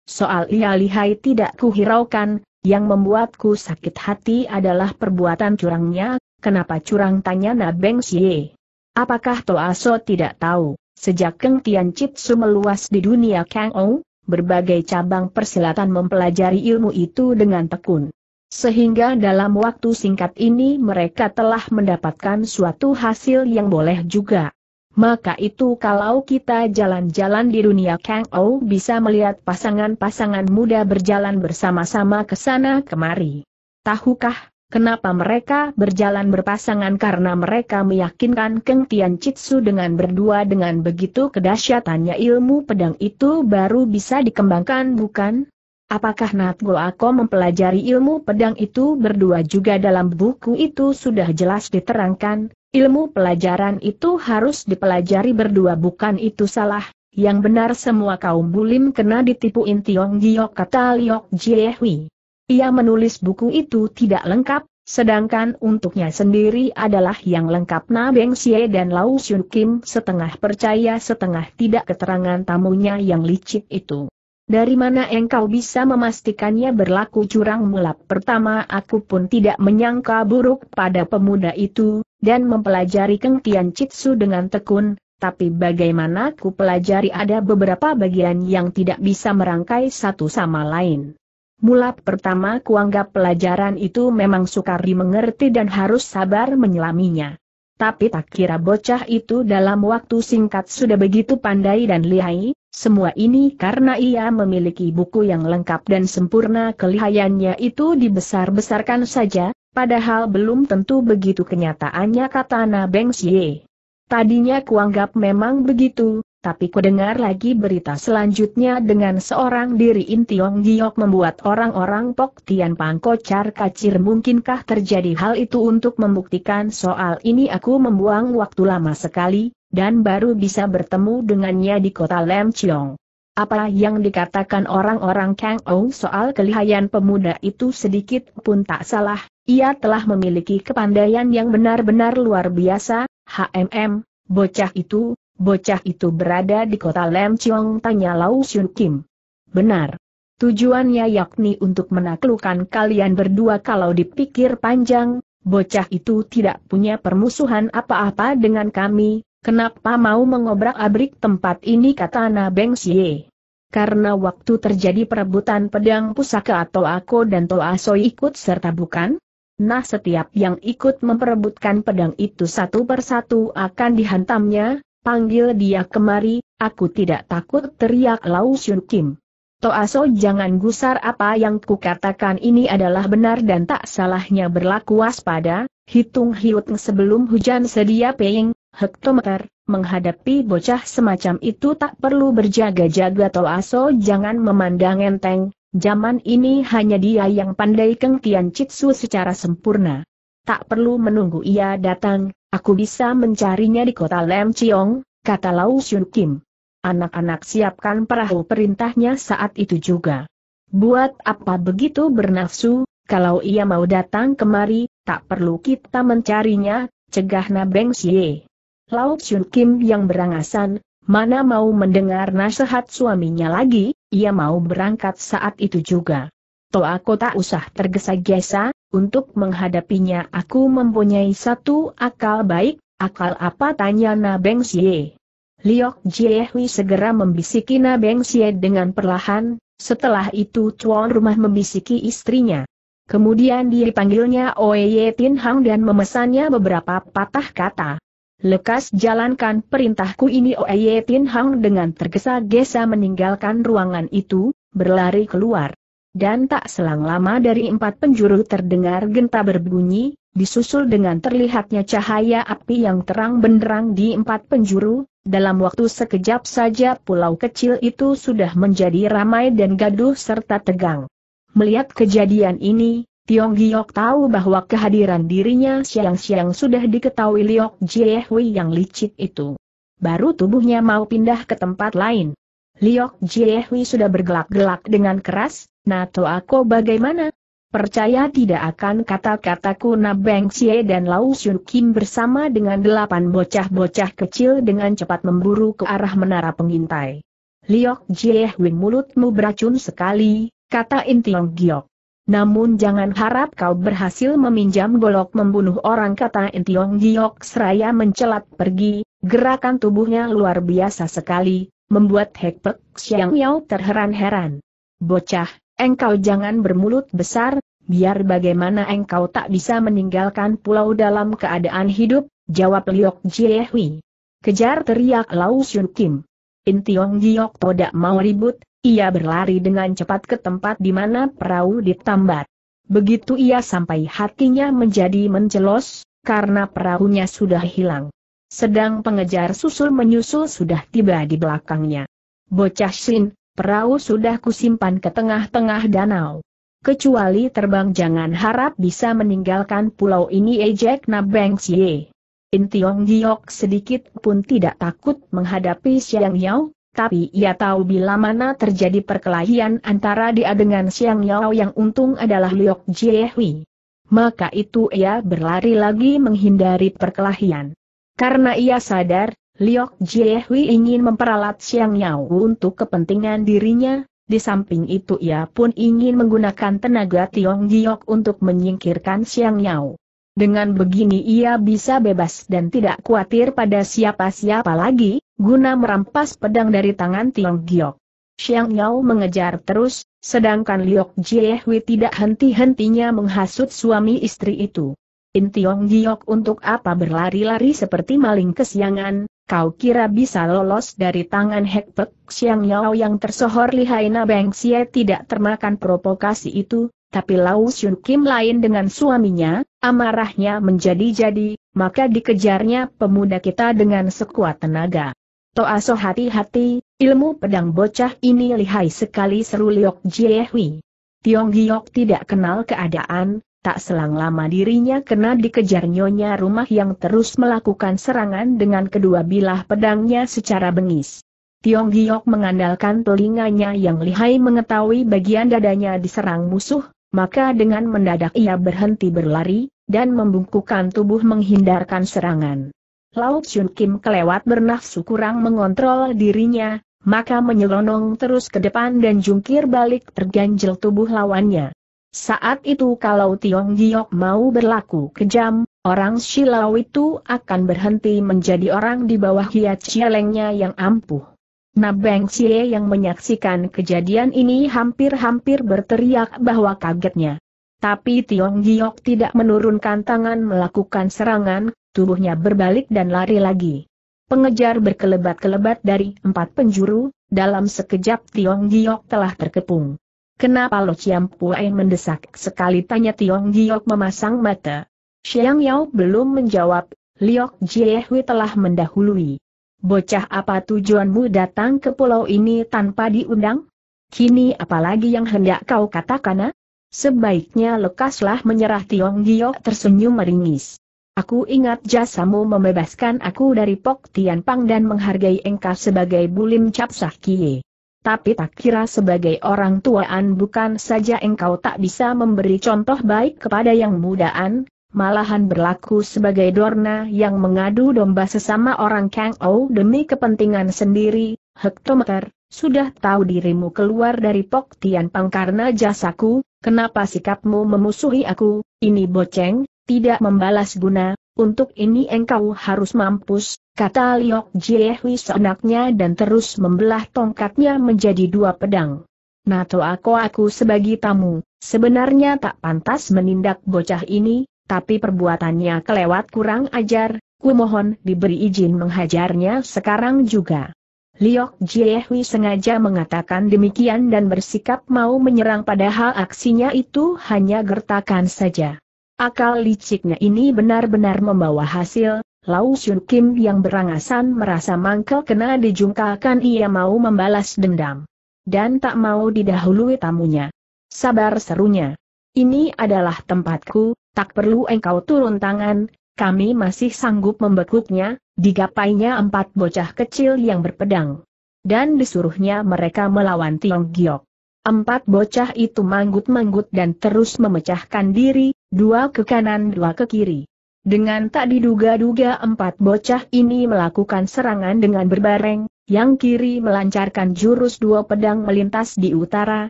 Soal ia lihai tidak kuhiraukan, yang membuatku sakit hati adalah perbuatan curangnya, kenapa curang tanya Nabeng Xie. Apakah Toaso tidak tahu, sejak Keng Tian Chitsu meluas di dunia Kang Ou, berbagai cabang persilatan mempelajari ilmu itu dengan tekun. Sehingga dalam waktu singkat ini mereka telah mendapatkan suatu hasil yang boleh juga maka itu kalau kita jalan-jalan di dunia Kang Ou bisa melihat pasangan-pasangan muda berjalan bersama-sama ke sana kemari. Tahukah, kenapa mereka berjalan berpasangan karena mereka meyakinkan Keng Tian Chitsu dengan berdua dengan begitu kedahsyatannya ilmu pedang itu baru bisa dikembangkan bukan? Apakah Natgol Ako mempelajari ilmu pedang itu berdua juga dalam buku itu sudah jelas diterangkan, Ilmu pelajaran itu harus dipelajari berdua bukan itu salah, yang benar semua kaum bulim kena ditipu Intiong Giok kata Liok Jiehui. Ia menulis buku itu tidak lengkap, sedangkan untuknya sendiri adalah yang lengkap Na Beng Xie dan Lau Xun Kim setengah percaya setengah tidak keterangan tamunya yang licik itu. Dari mana engkau bisa memastikannya berlaku curang mulap pertama aku pun tidak menyangka buruk pada pemuda itu, dan mempelajari Keng Tian Chitsu dengan tekun, tapi bagaimana ku pelajari ada beberapa bagian yang tidak bisa merangkai satu sama lain. Mula pertama kuanggap pelajaran itu memang sukar dimengerti dan harus sabar menyelaminya. Tapi tak kira bocah itu dalam waktu singkat sudah begitu pandai dan lihai, semua ini karena ia memiliki buku yang lengkap dan sempurna kelihayannya itu dibesar-besarkan saja, Padahal belum tentu begitu kenyataannya kata Na Beng Xie. Tadinya kuanggap memang begitu, tapi kudengar lagi berita selanjutnya dengan seorang diri Intiong Giok membuat orang-orang Pok Tian Pang kocar kacir mungkinkah terjadi hal itu untuk membuktikan soal ini aku membuang waktu lama sekali, dan baru bisa bertemu dengannya di kota Lem Chiong. Apa yang dikatakan orang-orang Kang Ou soal kelihayan pemuda itu sedikit pun tak salah, ia telah memiliki kepandaian yang benar-benar luar biasa, HMM, bocah itu, bocah itu berada di kota Lem Chiong tanya Lau Xun Kim. Benar. Tujuannya yakni untuk menaklukkan kalian berdua kalau dipikir panjang, bocah itu tidak punya permusuhan apa-apa dengan kami, kenapa mau mengobrak-abrik tempat ini kata Na Beng Xie. Karena waktu terjadi perebutan pedang pusaka atau Ako dan Toa Soi ikut serta bukan? Nah setiap yang ikut memperebutkan pedang itu satu persatu akan dihantamnya, panggil dia kemari, aku tidak takut teriak Lau Shun Kim. Toaso jangan gusar apa yang kukatakan ini adalah benar dan tak salahnya berlaku waspada, hitung hiut sebelum hujan sedia peing hektometer, menghadapi bocah semacam itu tak perlu berjaga-jaga Toaso jangan memandang enteng, Zaman ini hanya dia yang pandai Keng Tian Chitsu secara sempurna. Tak perlu menunggu ia datang, aku bisa mencarinya di kota Lem Chiong, kata Lau Xun Kim. Anak-anak siapkan perahu perintahnya saat itu juga. Buat apa begitu bernafsu, kalau ia mau datang kemari, tak perlu kita mencarinya, cegah Nabeng Xie. Lau Xun Kim yang berangasan, mana mau mendengar nasihat suaminya lagi, ia mau berangkat saat itu juga. Toh aku tak usah tergesa-gesa, untuk menghadapinya aku mempunyai satu akal baik, akal apa tanya Na Beng Xie. Liok Jiehui segera membisiki Beng Xie dengan perlahan, setelah itu cuan rumah membisiki istrinya. Kemudian dia dipanggilnya Oye Tin Hang dan memesannya beberapa patah kata. Lekas jalankan perintahku ini Oeye Tin Hang dengan tergesa-gesa meninggalkan ruangan itu, berlari keluar. Dan tak selang lama dari empat penjuru terdengar genta berbunyi, disusul dengan terlihatnya cahaya api yang terang benderang di empat penjuru, dalam waktu sekejap saja pulau kecil itu sudah menjadi ramai dan gaduh serta tegang. Melihat kejadian ini, Tiong Giok tahu bahwa kehadiran dirinya siang-siang sudah diketahui Liok Jiehui yang licik itu. Baru tubuhnya mau pindah ke tempat lain. Liok Jiehui sudah bergelak-gelak dengan keras, Nato aku bagaimana? Percaya tidak akan kata-kataku Na Beng Xie dan Lau Shun Kim bersama dengan delapan bocah-bocah kecil dengan cepat memburu ke arah menara pengintai. Liok Jiehui mulutmu beracun sekali, kata Intiong Giok. Namun jangan harap kau berhasil meminjam golok membunuh orang kata Intiong Giok seraya mencelat pergi, gerakan tubuhnya luar biasa sekali, membuat Hek Pek Xiang Yao terheran-heran. Bocah, engkau jangan bermulut besar, biar bagaimana engkau tak bisa meninggalkan pulau dalam keadaan hidup, jawab Liok Jiehui. Kejar teriak Lau Shun Kim. Intiong Giok tidak mau ribut, ia berlari dengan cepat ke tempat di mana perahu ditambat. Begitu ia sampai hatinya menjadi mencelos, karena perahunya sudah hilang. Sedang pengejar susul menyusul sudah tiba di belakangnya. Bocah Shin, perahu sudah kusimpan ke tengah-tengah danau. Kecuali terbang jangan harap bisa meninggalkan pulau ini ejek eh, Nabeng Xie. In Tiong Giok sedikit pun tidak takut menghadapi Xiang Yao, tapi ia tahu bila mana terjadi perkelahian antara dia dengan Siang Yao yang untung adalah Liok Jiehui. Maka itu ia berlari lagi menghindari perkelahian. Karena ia sadar, Liok Jiehui ingin memperalat Siang Yao untuk kepentingan dirinya, di samping itu ia pun ingin menggunakan tenaga Tiong Giok untuk menyingkirkan Siang Yao. Dengan begini ia bisa bebas dan tidak khawatir pada siapa-siapa lagi, guna merampas pedang dari tangan Tiong Giok. Xiang Yao mengejar terus, sedangkan Liok Jiehui tidak henti-hentinya menghasut suami istri itu. In Tiong Giok untuk apa berlari-lari seperti maling kesiangan, kau kira bisa lolos dari tangan Hek Pek Xiang Yao yang tersohor lihai Na Beng Xie tidak termakan provokasi itu, tapi Lau Xun Kim lain dengan suaminya, amarahnya menjadi-jadi, maka dikejarnya pemuda kita dengan sekuat tenaga so hati-hati, ilmu pedang bocah ini lihai sekali seru Liok Jiehui. Tiong Giok tidak kenal keadaan, tak selang lama dirinya kena dikejar nyonya rumah yang terus melakukan serangan dengan kedua bilah pedangnya secara bengis. Tiong Giok mengandalkan telinganya yang lihai mengetahui bagian dadanya diserang musuh, maka dengan mendadak ia berhenti berlari, dan membungkukkan tubuh menghindarkan serangan. Lau Chun Kim kelewat bernafsu kurang mengontrol dirinya, maka menyelonong terus ke depan dan jungkir balik terganjel tubuh lawannya. Saat itu kalau Tiong Giok mau berlaku kejam, orang Silau itu akan berhenti menjadi orang di bawah hiat cielengnya yang ampuh. Nabeng Xie yang menyaksikan kejadian ini hampir-hampir berteriak bahwa kagetnya. Tapi Tiong Giok tidak menurunkan tangan melakukan serangan, tubuhnya berbalik dan lari lagi. Pengejar berkelebat-kelebat dari empat penjuru, dalam sekejap Tiong Giok telah terkepung. Kenapa Lo Chiam Puai mendesak sekali tanya Tiong Giok memasang mata. Xiang Yao belum menjawab, Liok Jiehui telah mendahului. Bocah apa tujuanmu datang ke pulau ini tanpa diundang? Kini apalagi yang hendak kau katakan? Sebaiknya lekaslah menyerah Tiong Giok tersenyum meringis. Aku ingat jasamu membebaskan aku dari Pok Tian Pang dan menghargai engkau sebagai bulim capsah kie. Tapi tak kira sebagai orang tuaan bukan saja engkau tak bisa memberi contoh baik kepada yang mudaan, malahan berlaku sebagai dorna yang mengadu domba sesama orang Kang Ou demi kepentingan sendiri, hektometer, sudah tahu dirimu keluar dari Pok Tian Pang karena jasaku, kenapa sikapmu memusuhi aku, ini boceng, tidak membalas guna, untuk ini engkau harus mampus, kata Liok Jiehui seenaknya dan terus membelah tongkatnya menjadi dua pedang. Nato aku aku sebagai tamu, sebenarnya tak pantas menindak bocah ini, tapi perbuatannya kelewat kurang ajar, ku mohon diberi izin menghajarnya sekarang juga. Liok Jiehui sengaja mengatakan demikian dan bersikap mau menyerang padahal aksinya itu hanya gertakan saja. Akal liciknya ini benar-benar membawa hasil, Lau Xun Kim yang berangasan merasa mangkel kena dijungkalkan ia mau membalas dendam. Dan tak mau didahului tamunya. Sabar serunya. Ini adalah tempatku, tak perlu engkau turun tangan, kami masih sanggup membekuknya, digapainya empat bocah kecil yang berpedang. Dan disuruhnya mereka melawan Tiong Giok. Empat bocah itu manggut-manggut dan terus memecahkan diri, dua ke kanan dua ke kiri. Dengan tak diduga-duga empat bocah ini melakukan serangan dengan berbareng, yang kiri melancarkan jurus dua pedang melintas di utara,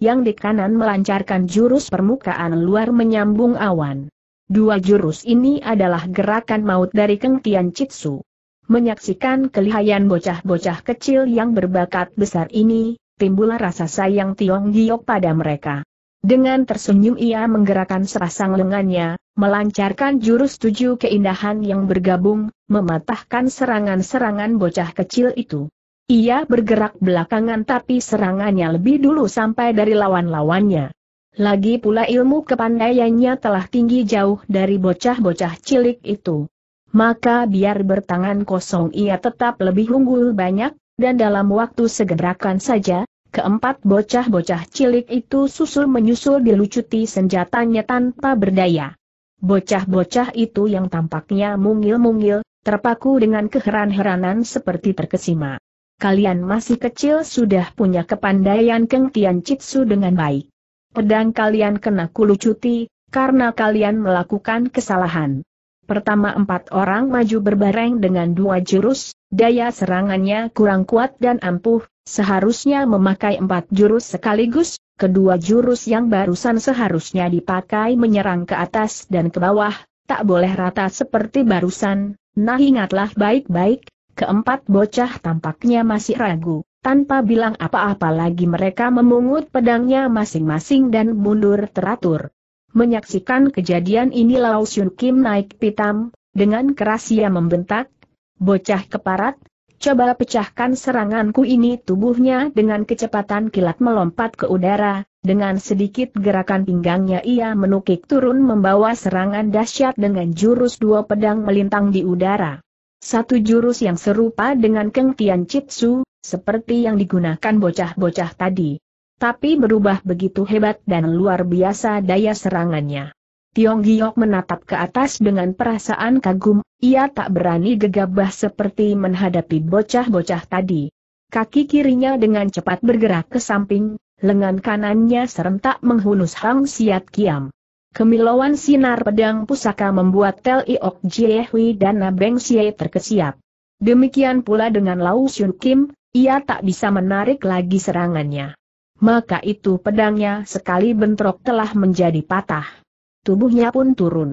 yang di kanan melancarkan jurus permukaan luar menyambung awan. Dua jurus ini adalah gerakan maut dari Keng Tian Chitsu. Menyaksikan kelihayan bocah-bocah kecil yang berbakat besar ini, timbul rasa sayang Tiong Giok pada mereka. Dengan tersenyum ia menggerakkan serasang lengannya, melancarkan jurus tujuh keindahan yang bergabung, mematahkan serangan-serangan bocah kecil itu. Ia bergerak belakangan tapi serangannya lebih dulu sampai dari lawan-lawannya. Lagi pula ilmu kepandaiannya telah tinggi jauh dari bocah-bocah cilik itu. Maka biar bertangan kosong ia tetap lebih unggul banyak, dan dalam waktu segerakan saja, Keempat bocah-bocah cilik itu susul-menyusul dilucuti senjatanya tanpa berdaya. Bocah-bocah itu yang tampaknya mungil-mungil, terpaku dengan keheran-heranan seperti terkesima. Kalian masih kecil sudah punya kepandaian Keng Tian Citsu dengan baik. Pedang kalian kena kulucuti, karena kalian melakukan kesalahan. Pertama empat orang maju berbareng dengan dua jurus, daya serangannya kurang kuat dan ampuh, seharusnya memakai empat jurus sekaligus, kedua jurus yang barusan seharusnya dipakai menyerang ke atas dan ke bawah, tak boleh rata seperti barusan, nah ingatlah baik-baik, keempat bocah tampaknya masih ragu. Tanpa bilang apa-apa lagi mereka memungut pedangnya masing-masing dan mundur teratur. Menyaksikan kejadian ini Lau Sun Kim naik pitam, dengan keras ia membentak, bocah keparat, Coba pecahkan seranganku ini tubuhnya dengan kecepatan kilat melompat ke udara, dengan sedikit gerakan pinggangnya ia menukik turun membawa serangan dahsyat dengan jurus dua pedang melintang di udara. Satu jurus yang serupa dengan Keng chipsu, seperti yang digunakan bocah-bocah tadi. Tapi berubah begitu hebat dan luar biasa daya serangannya. Tiong Giok menatap ke atas dengan perasaan kagum, ia tak berani gegabah seperti menghadapi bocah-bocah tadi. Kaki kirinya dengan cepat bergerak ke samping, lengan kanannya serentak menghunus Hang Siat Kiam. Kemilauan sinar pedang pusaka membuat Tel Iok Jiehui dan Nabeng Xie terkesiap. Demikian pula dengan Lau Xun Kim, ia tak bisa menarik lagi serangannya. Maka itu pedangnya sekali bentrok telah menjadi patah tubuhnya pun turun.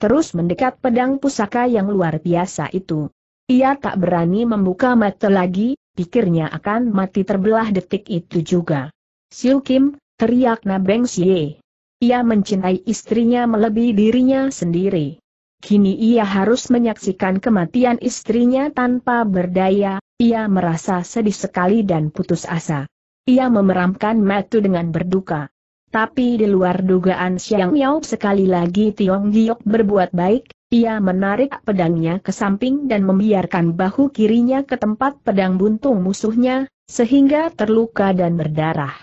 Terus mendekat pedang pusaka yang luar biasa itu. Ia tak berani membuka mata lagi, pikirnya akan mati terbelah detik itu juga. Siu Kim, teriak Nabeng Xie. Ia mencintai istrinya melebihi dirinya sendiri. Kini ia harus menyaksikan kematian istrinya tanpa berdaya, ia merasa sedih sekali dan putus asa. Ia memeramkan mata dengan berduka. Tapi di luar dugaan Xiang Yao sekali lagi Tiong Giok berbuat baik, ia menarik pedangnya ke samping dan membiarkan bahu kirinya ke tempat pedang buntung musuhnya, sehingga terluka dan berdarah.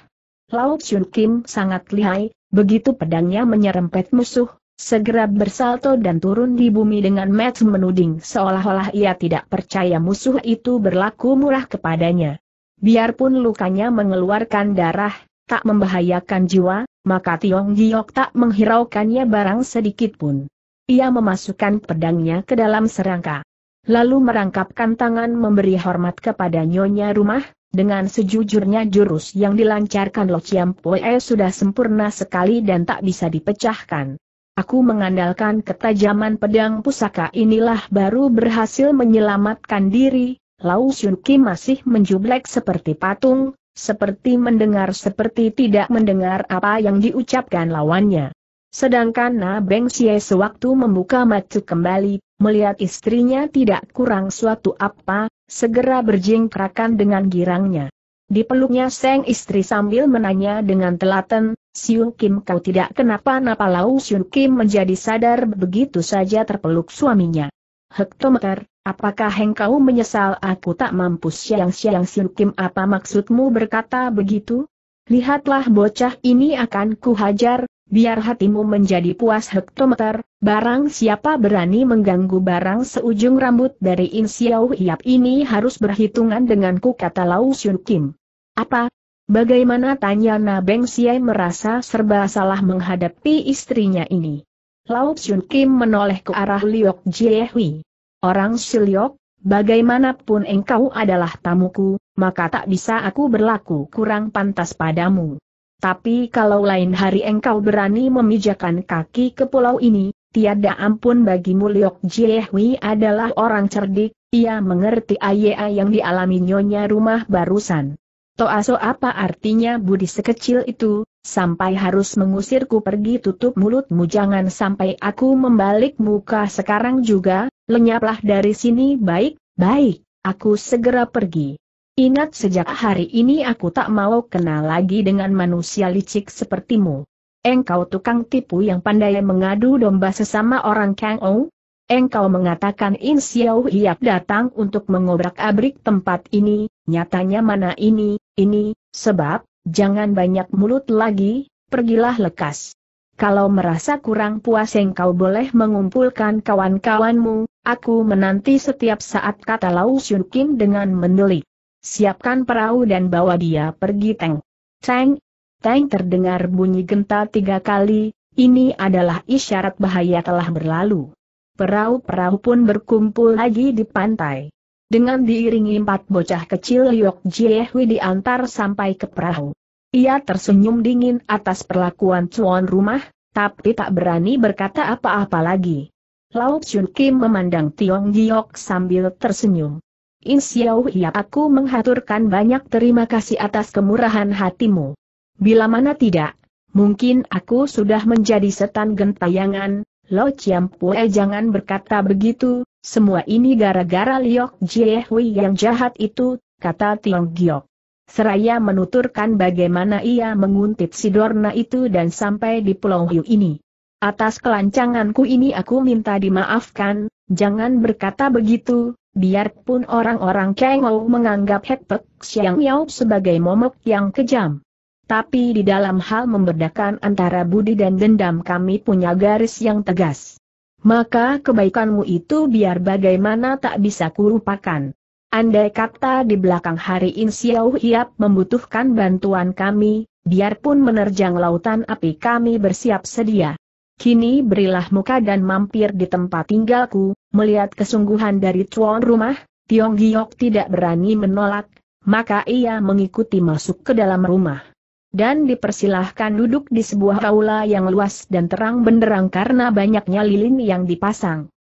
Lao Chun Kim sangat lihai, begitu pedangnya menyerempet musuh, segera bersalto dan turun di bumi dengan match menuding seolah-olah ia tidak percaya musuh itu berlaku murah kepadanya. Biarpun lukanya mengeluarkan darah, tak membahayakan jiwa, maka Tiong Giok tak menghiraukannya barang sedikitpun. Ia memasukkan pedangnya ke dalam serangka. Lalu merangkapkan tangan memberi hormat kepada nyonya rumah, dengan sejujurnya jurus yang dilancarkan Lo Chiam Pue sudah sempurna sekali dan tak bisa dipecahkan. Aku mengandalkan ketajaman pedang pusaka inilah baru berhasil menyelamatkan diri, Lau Xun Ki masih menjublek seperti patung, seperti mendengar seperti tidak mendengar apa yang diucapkan lawannya. Sedangkan Na Beng Xie sewaktu membuka mata kembali, melihat istrinya tidak kurang suatu apa, segera berjingkrakan dengan girangnya. Dipeluknya sang istri sambil menanya dengan telaten, Siung Kim kau tidak kenapa-napa lau Siung Kim menjadi sadar begitu saja terpeluk suaminya. Hektometer, Apakah engkau menyesal aku tak mampu siang-siang silkim apa maksudmu berkata begitu? Lihatlah bocah ini akan kuhajar, biar hatimu menjadi puas hektometer, barang siapa berani mengganggu barang seujung rambut dari insiau hiap ini harus berhitungan denganku kata Lau Xun Kim. Apa? Bagaimana tanya Na Beng Siai merasa serba salah menghadapi istrinya ini? Lau Xun Kim menoleh ke arah Liok Jiehui. Orang Siliok, bagaimanapun engkau adalah tamuku, maka tak bisa aku berlaku kurang pantas padamu. Tapi kalau lain hari engkau berani memijakan kaki ke pulau ini, tiada ampun bagimu Liok Jiehui adalah orang cerdik, ia mengerti ayea yang dialami nyonya rumah barusan. Toaso apa artinya budi sekecil itu, sampai harus mengusirku pergi tutup mulutmu jangan sampai aku membalik muka sekarang juga, lenyaplah dari sini baik, baik, aku segera pergi. Ingat sejak hari ini aku tak mau kenal lagi dengan manusia licik sepertimu. Engkau tukang tipu yang pandai mengadu domba sesama orang Kang Ou? Engkau mengatakan In Xiao Hiap datang untuk mengobrak-abrik tempat ini, nyatanya mana ini, ini, sebab, Jangan banyak mulut lagi, pergilah lekas. Kalau merasa kurang puas engkau boleh mengumpulkan kawan-kawanmu, aku menanti setiap saat kata Lau Kim dengan mendelik. Siapkan perahu dan bawa dia pergi Teng. Teng, Teng terdengar bunyi genta tiga kali, ini adalah isyarat bahaya telah berlalu. Perahu-perahu pun berkumpul lagi di pantai. Dengan diiringi empat bocah kecil Liok Jiehwi diantar sampai ke perahu. Ia tersenyum dingin atas perlakuan tuan rumah, tapi tak berani berkata apa-apa lagi. Lau Chun Kim memandang Tiong Giok sambil tersenyum. In Xiao Hiap aku menghaturkan banyak terima kasih atas kemurahan hatimu. Bila mana tidak, mungkin aku sudah menjadi setan gentayangan, Lo Chiam Pue jangan berkata begitu, semua ini gara-gara Liok Jie Hui yang jahat itu, kata Tiong Giok. Seraya menuturkan bagaimana ia menguntit si Dorna itu dan sampai di Pulau Hiu ini. Atas kelancanganku ini aku minta dimaafkan, jangan berkata begitu, biarpun orang-orang Kengou menganggap Hekpek Xiang Yao sebagai momok yang kejam. Tapi di dalam hal membedakan antara budi dan dendam kami punya garis yang tegas maka kebaikanmu itu biar bagaimana tak bisa kurupakan. Andai kata di belakang hari In Xiao Hiap membutuhkan bantuan kami, biarpun menerjang lautan api kami bersiap sedia. Kini berilah muka dan mampir di tempat tinggalku, melihat kesungguhan dari tuan rumah, Tiong Giok tidak berani menolak, maka ia mengikuti masuk ke dalam rumah. Dan dipersilahkan duduk di sebuah aula yang luas dan terang benderang karena banyaknya lilin yang dipasang.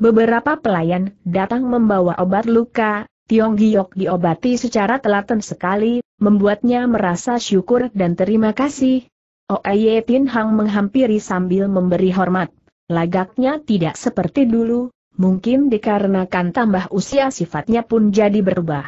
Beberapa pelayan datang membawa obat luka, Tiong Giok diobati secara telaten sekali, membuatnya merasa syukur dan terima kasih. Oh Tin Hang menghampiri sambil memberi hormat. Lagaknya tidak seperti dulu, mungkin dikarenakan tambah usia sifatnya pun jadi berubah.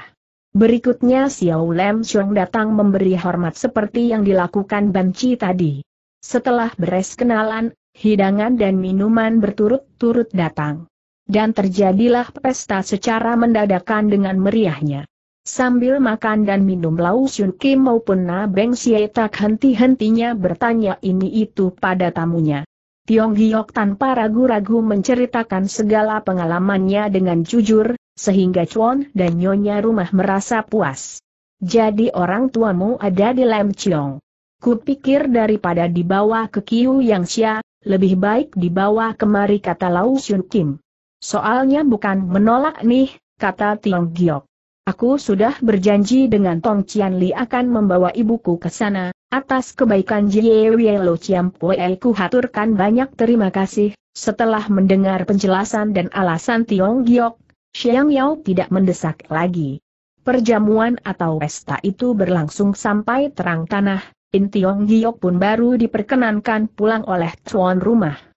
Berikutnya Xiao Lem Xiong datang memberi hormat seperti yang dilakukan Banci tadi. Setelah beres kenalan, hidangan dan minuman berturut-turut datang dan terjadilah pesta secara mendadakan dengan meriahnya. Sambil makan dan minum Lau Sun Kim maupun Na Beng Xie tak henti-hentinya bertanya ini itu pada tamunya. Tiong Giok tanpa ragu-ragu menceritakan segala pengalamannya dengan jujur, sehingga Chuan dan Nyonya rumah merasa puas. Jadi orang tuamu ada di Lam Chiong. Kupikir daripada dibawa ke Kiu Yang Sia, lebih baik dibawa kemari kata Lau Sun Kim. Soalnya bukan menolak nih, kata Tiong Giok. Aku sudah berjanji dengan Tong Cian Li akan membawa ibuku ke sana, atas kebaikan Jie Wei Lo Chiam Pue ku haturkan banyak terima kasih. Setelah mendengar penjelasan dan alasan Tiong Giok, Xiang Yao tidak mendesak lagi. Perjamuan atau pesta itu berlangsung sampai terang tanah, In Tiong Giok pun baru diperkenankan pulang oleh tuan rumah.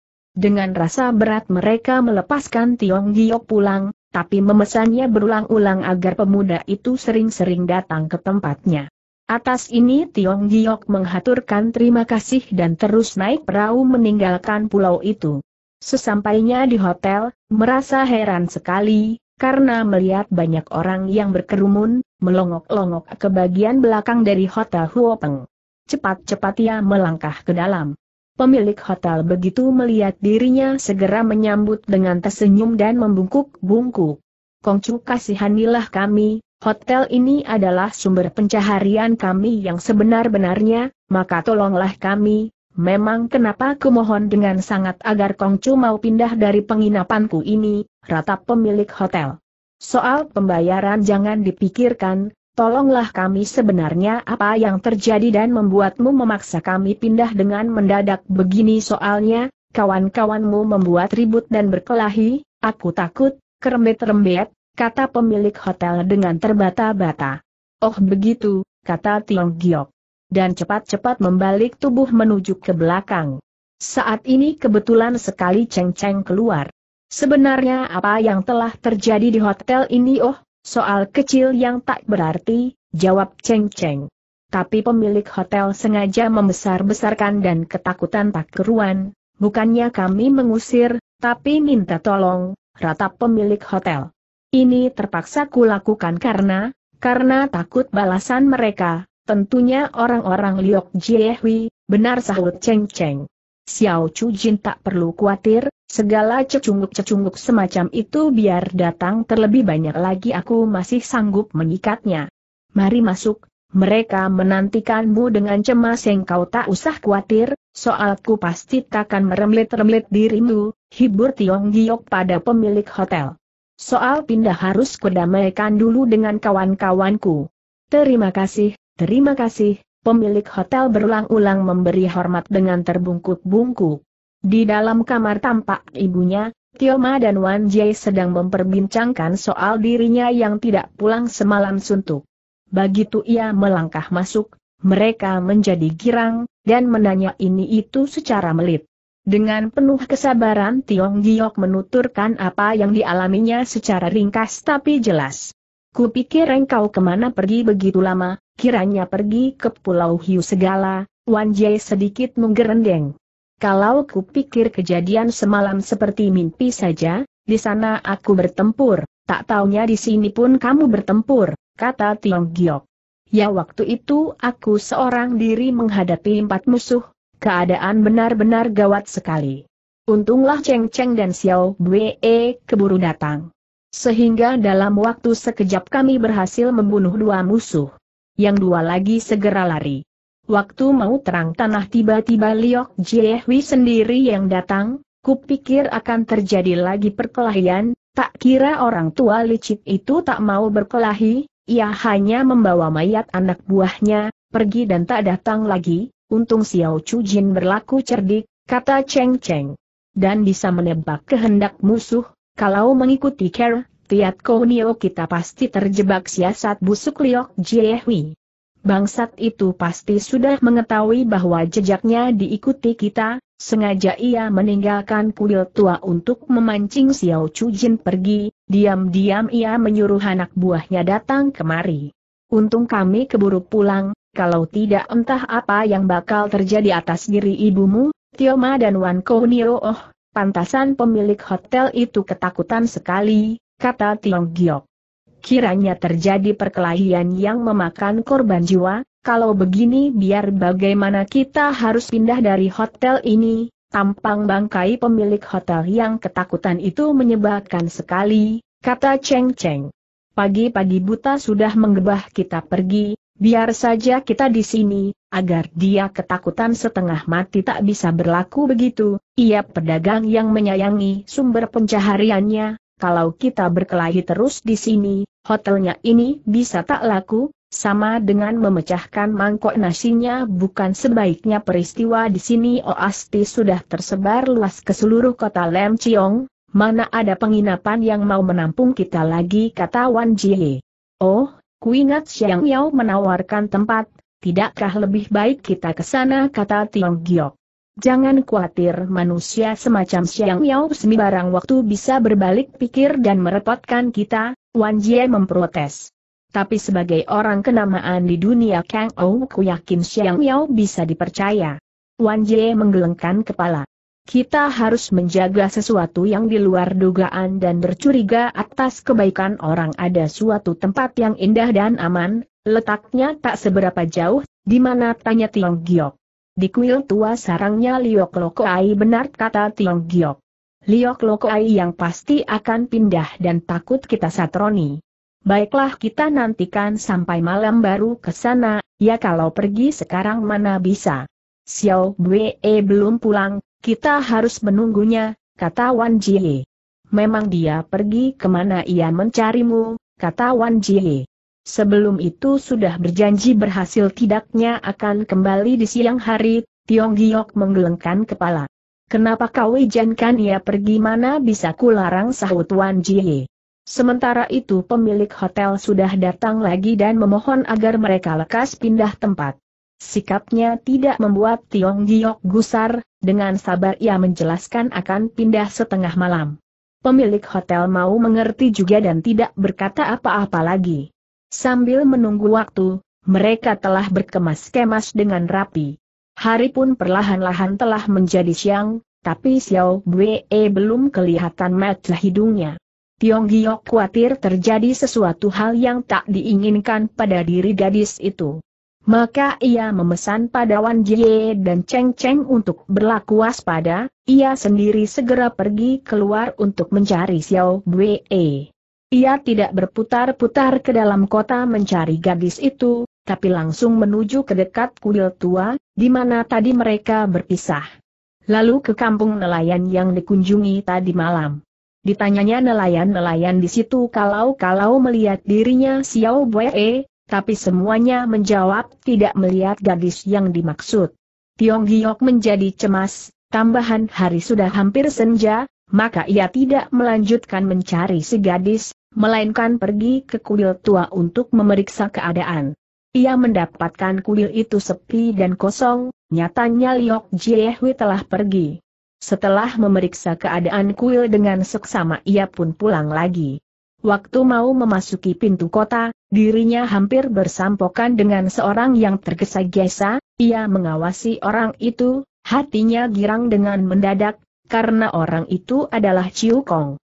Dengan rasa berat mereka melepaskan Tiong Giok pulang, tapi memesannya berulang-ulang agar pemuda itu sering-sering datang ke tempatnya. Atas ini Tiong Giok menghaturkan terima kasih dan terus naik perahu meninggalkan pulau itu. Sesampainya di hotel, merasa heran sekali, karena melihat banyak orang yang berkerumun, melongok-longok ke bagian belakang dari hotel Huopeng. Cepat-cepat ia melangkah ke dalam. Pemilik hotel begitu melihat dirinya segera menyambut dengan tersenyum dan membungkuk-bungkuk. Kongcu kasihanilah kami, hotel ini adalah sumber pencaharian kami yang sebenar-benarnya, maka tolonglah kami, Memang kenapa kumohon dengan sangat agar Kongcu mau pindah dari penginapanku ini, ratap pemilik hotel. Soal pembayaran jangan dipikirkan, Tolonglah kami sebenarnya apa yang terjadi dan membuatmu memaksa kami pindah dengan mendadak begini soalnya, kawan-kawanmu membuat ribut dan berkelahi, aku takut, kerembet-rembet, kata pemilik hotel dengan terbata-bata. Oh begitu, kata Tiong Giok. Dan cepat-cepat membalik tubuh menuju ke belakang. Saat ini kebetulan sekali Cheng Cheng keluar. Sebenarnya apa yang telah terjadi di hotel ini oh, Soal kecil yang tak berarti, jawab Cheng Cheng. Tapi pemilik hotel sengaja membesar-besarkan dan ketakutan tak keruan, bukannya kami mengusir, tapi minta tolong, ratap pemilik hotel. Ini terpaksa kulakukan karena, karena takut balasan mereka, tentunya orang-orang Liok Jiehui, benar sahut Cheng Cheng. Xiao Chu Jin tak perlu khawatir, Segala cecunguk-cecunguk semacam itu biar datang terlebih banyak lagi aku masih sanggup menyikatnya. Mari masuk, mereka menantikanmu dengan cemas yang kau tak usah khawatir, soalku pasti takkan meremlet-remlet dirimu, hibur Tiong Giok pada pemilik hotel. Soal pindah harus kudamaikan dulu dengan kawan-kawanku. Terima kasih, terima kasih, pemilik hotel berulang-ulang memberi hormat dengan terbungkuk-bungkuk. Di dalam kamar tampak ibunya, Tioma dan Wan Jie sedang memperbincangkan soal dirinya yang tidak pulang semalam suntuk. Begitu ia melangkah masuk, mereka menjadi girang, dan menanya ini itu secara melit. Dengan penuh kesabaran Tiong Giok menuturkan apa yang dialaminya secara ringkas tapi jelas. Kupikir engkau kemana pergi begitu lama, kiranya pergi ke Pulau Hiu Segala, Wan Jie sedikit menggerendeng. Kalau kupikir kejadian semalam seperti mimpi saja, di sana aku bertempur, tak taunya di sini pun kamu bertempur, kata Tiong Giok. Ya waktu itu aku seorang diri menghadapi empat musuh, keadaan benar-benar gawat sekali. Untunglah Cheng Cheng dan Xiao Bwe keburu datang. Sehingga dalam waktu sekejap kami berhasil membunuh dua musuh. Yang dua lagi segera lari. Waktu mau terang tanah tiba-tiba Liok Jiehui sendiri yang datang, kupikir akan terjadi lagi perkelahian, tak kira orang tua licik itu tak mau berkelahi, ia hanya membawa mayat anak buahnya, pergi dan tak datang lagi, untung Xiao Chu Jin berlaku cerdik, kata Cheng Cheng. Dan bisa menebak kehendak musuh, kalau mengikuti Ker, Tiat Konyo kita pasti terjebak siasat busuk Liok Jiehui. Bangsat itu pasti sudah mengetahui bahwa jejaknya diikuti kita, sengaja ia meninggalkan kuil tua untuk memancing Xiao Chu Jin pergi, diam-diam ia menyuruh anak buahnya datang kemari. Untung kami keburu pulang, kalau tidak entah apa yang bakal terjadi atas diri ibumu, Tioma dan Wan Kounio oh, pantasan pemilik hotel itu ketakutan sekali, kata Tiong Giok kiranya terjadi perkelahian yang memakan korban jiwa, kalau begini biar bagaimana kita harus pindah dari hotel ini, tampang bangkai pemilik hotel yang ketakutan itu menyebalkan sekali, kata Cheng Cheng. Pagi-pagi buta sudah menggebah kita pergi, biar saja kita di sini, agar dia ketakutan setengah mati tak bisa berlaku begitu, ia pedagang yang menyayangi sumber pencahariannya, kalau kita berkelahi terus di sini, hotelnya ini bisa tak laku, sama dengan memecahkan mangkok nasinya bukan sebaiknya peristiwa di sini Oasti sudah tersebar luas ke seluruh kota Lem Chiong, mana ada penginapan yang mau menampung kita lagi kata Wan Jie. Oh, kuingat Xiang Yao menawarkan tempat, tidakkah lebih baik kita ke sana kata Tiong Giok. Jangan khawatir manusia semacam Xiang Miao sembarang waktu bisa berbalik pikir dan merepotkan kita, Wan Jie memprotes. Tapi sebagai orang kenamaan di dunia Kang Ou ku yakin Xiang Miao bisa dipercaya. Wan Jie menggelengkan kepala. Kita harus menjaga sesuatu yang di luar dugaan dan bercuriga atas kebaikan orang ada suatu tempat yang indah dan aman, letaknya tak seberapa jauh, di mana tanya Tiong Giok. Di kuil tua sarangnya Liok loko ai benar kata Tiong Giok. Liok loko ai yang pasti akan pindah dan takut kita satroni. Baiklah kita nantikan sampai malam baru ke sana, ya kalau pergi sekarang mana bisa. Xiao Bwe eh, belum pulang, kita harus menunggunya, kata Wan Jie. Memang dia pergi kemana ia mencarimu, kata Wan Jie sebelum itu sudah berjanji berhasil tidaknya akan kembali di siang hari, Tiong Giok menggelengkan kepala. Kenapa kau izinkan ia pergi mana bisa kularang sahut Wan Jie. Sementara itu pemilik hotel sudah datang lagi dan memohon agar mereka lekas pindah tempat. Sikapnya tidak membuat Tiong Giok gusar, dengan sabar ia menjelaskan akan pindah setengah malam. Pemilik hotel mau mengerti juga dan tidak berkata apa-apa lagi. Sambil menunggu waktu, mereka telah berkemas-kemas dengan rapi. Hari pun perlahan-lahan telah menjadi siang, tapi Xiao Wei belum kelihatan mata hidungnya. Tiong Giok khawatir terjadi sesuatu hal yang tak diinginkan pada diri gadis itu. Maka ia memesan pada Wan Jie dan Cheng Cheng untuk berlaku waspada, ia sendiri segera pergi keluar untuk mencari Xiao Wei. Ia tidak berputar-putar ke dalam kota mencari gadis itu, tapi langsung menuju ke dekat kuil tua, di mana tadi mereka berpisah. Lalu ke kampung nelayan yang dikunjungi tadi malam. Ditanyanya nelayan-nelayan di situ kalau-kalau melihat dirinya Xiao Wei, tapi semuanya menjawab tidak melihat gadis yang dimaksud. Tiong Giok menjadi cemas, tambahan hari sudah hampir senja, maka ia tidak melanjutkan mencari si gadis, melainkan pergi ke kuil tua untuk memeriksa keadaan. Ia mendapatkan kuil itu sepi dan kosong, nyatanya Liok Jiehui telah pergi. Setelah memeriksa keadaan kuil dengan seksama ia pun pulang lagi. Waktu mau memasuki pintu kota, dirinya hampir bersampokan dengan seorang yang tergesa-gesa, ia mengawasi orang itu, hatinya girang dengan mendadak, karena orang itu adalah Ciu Kong.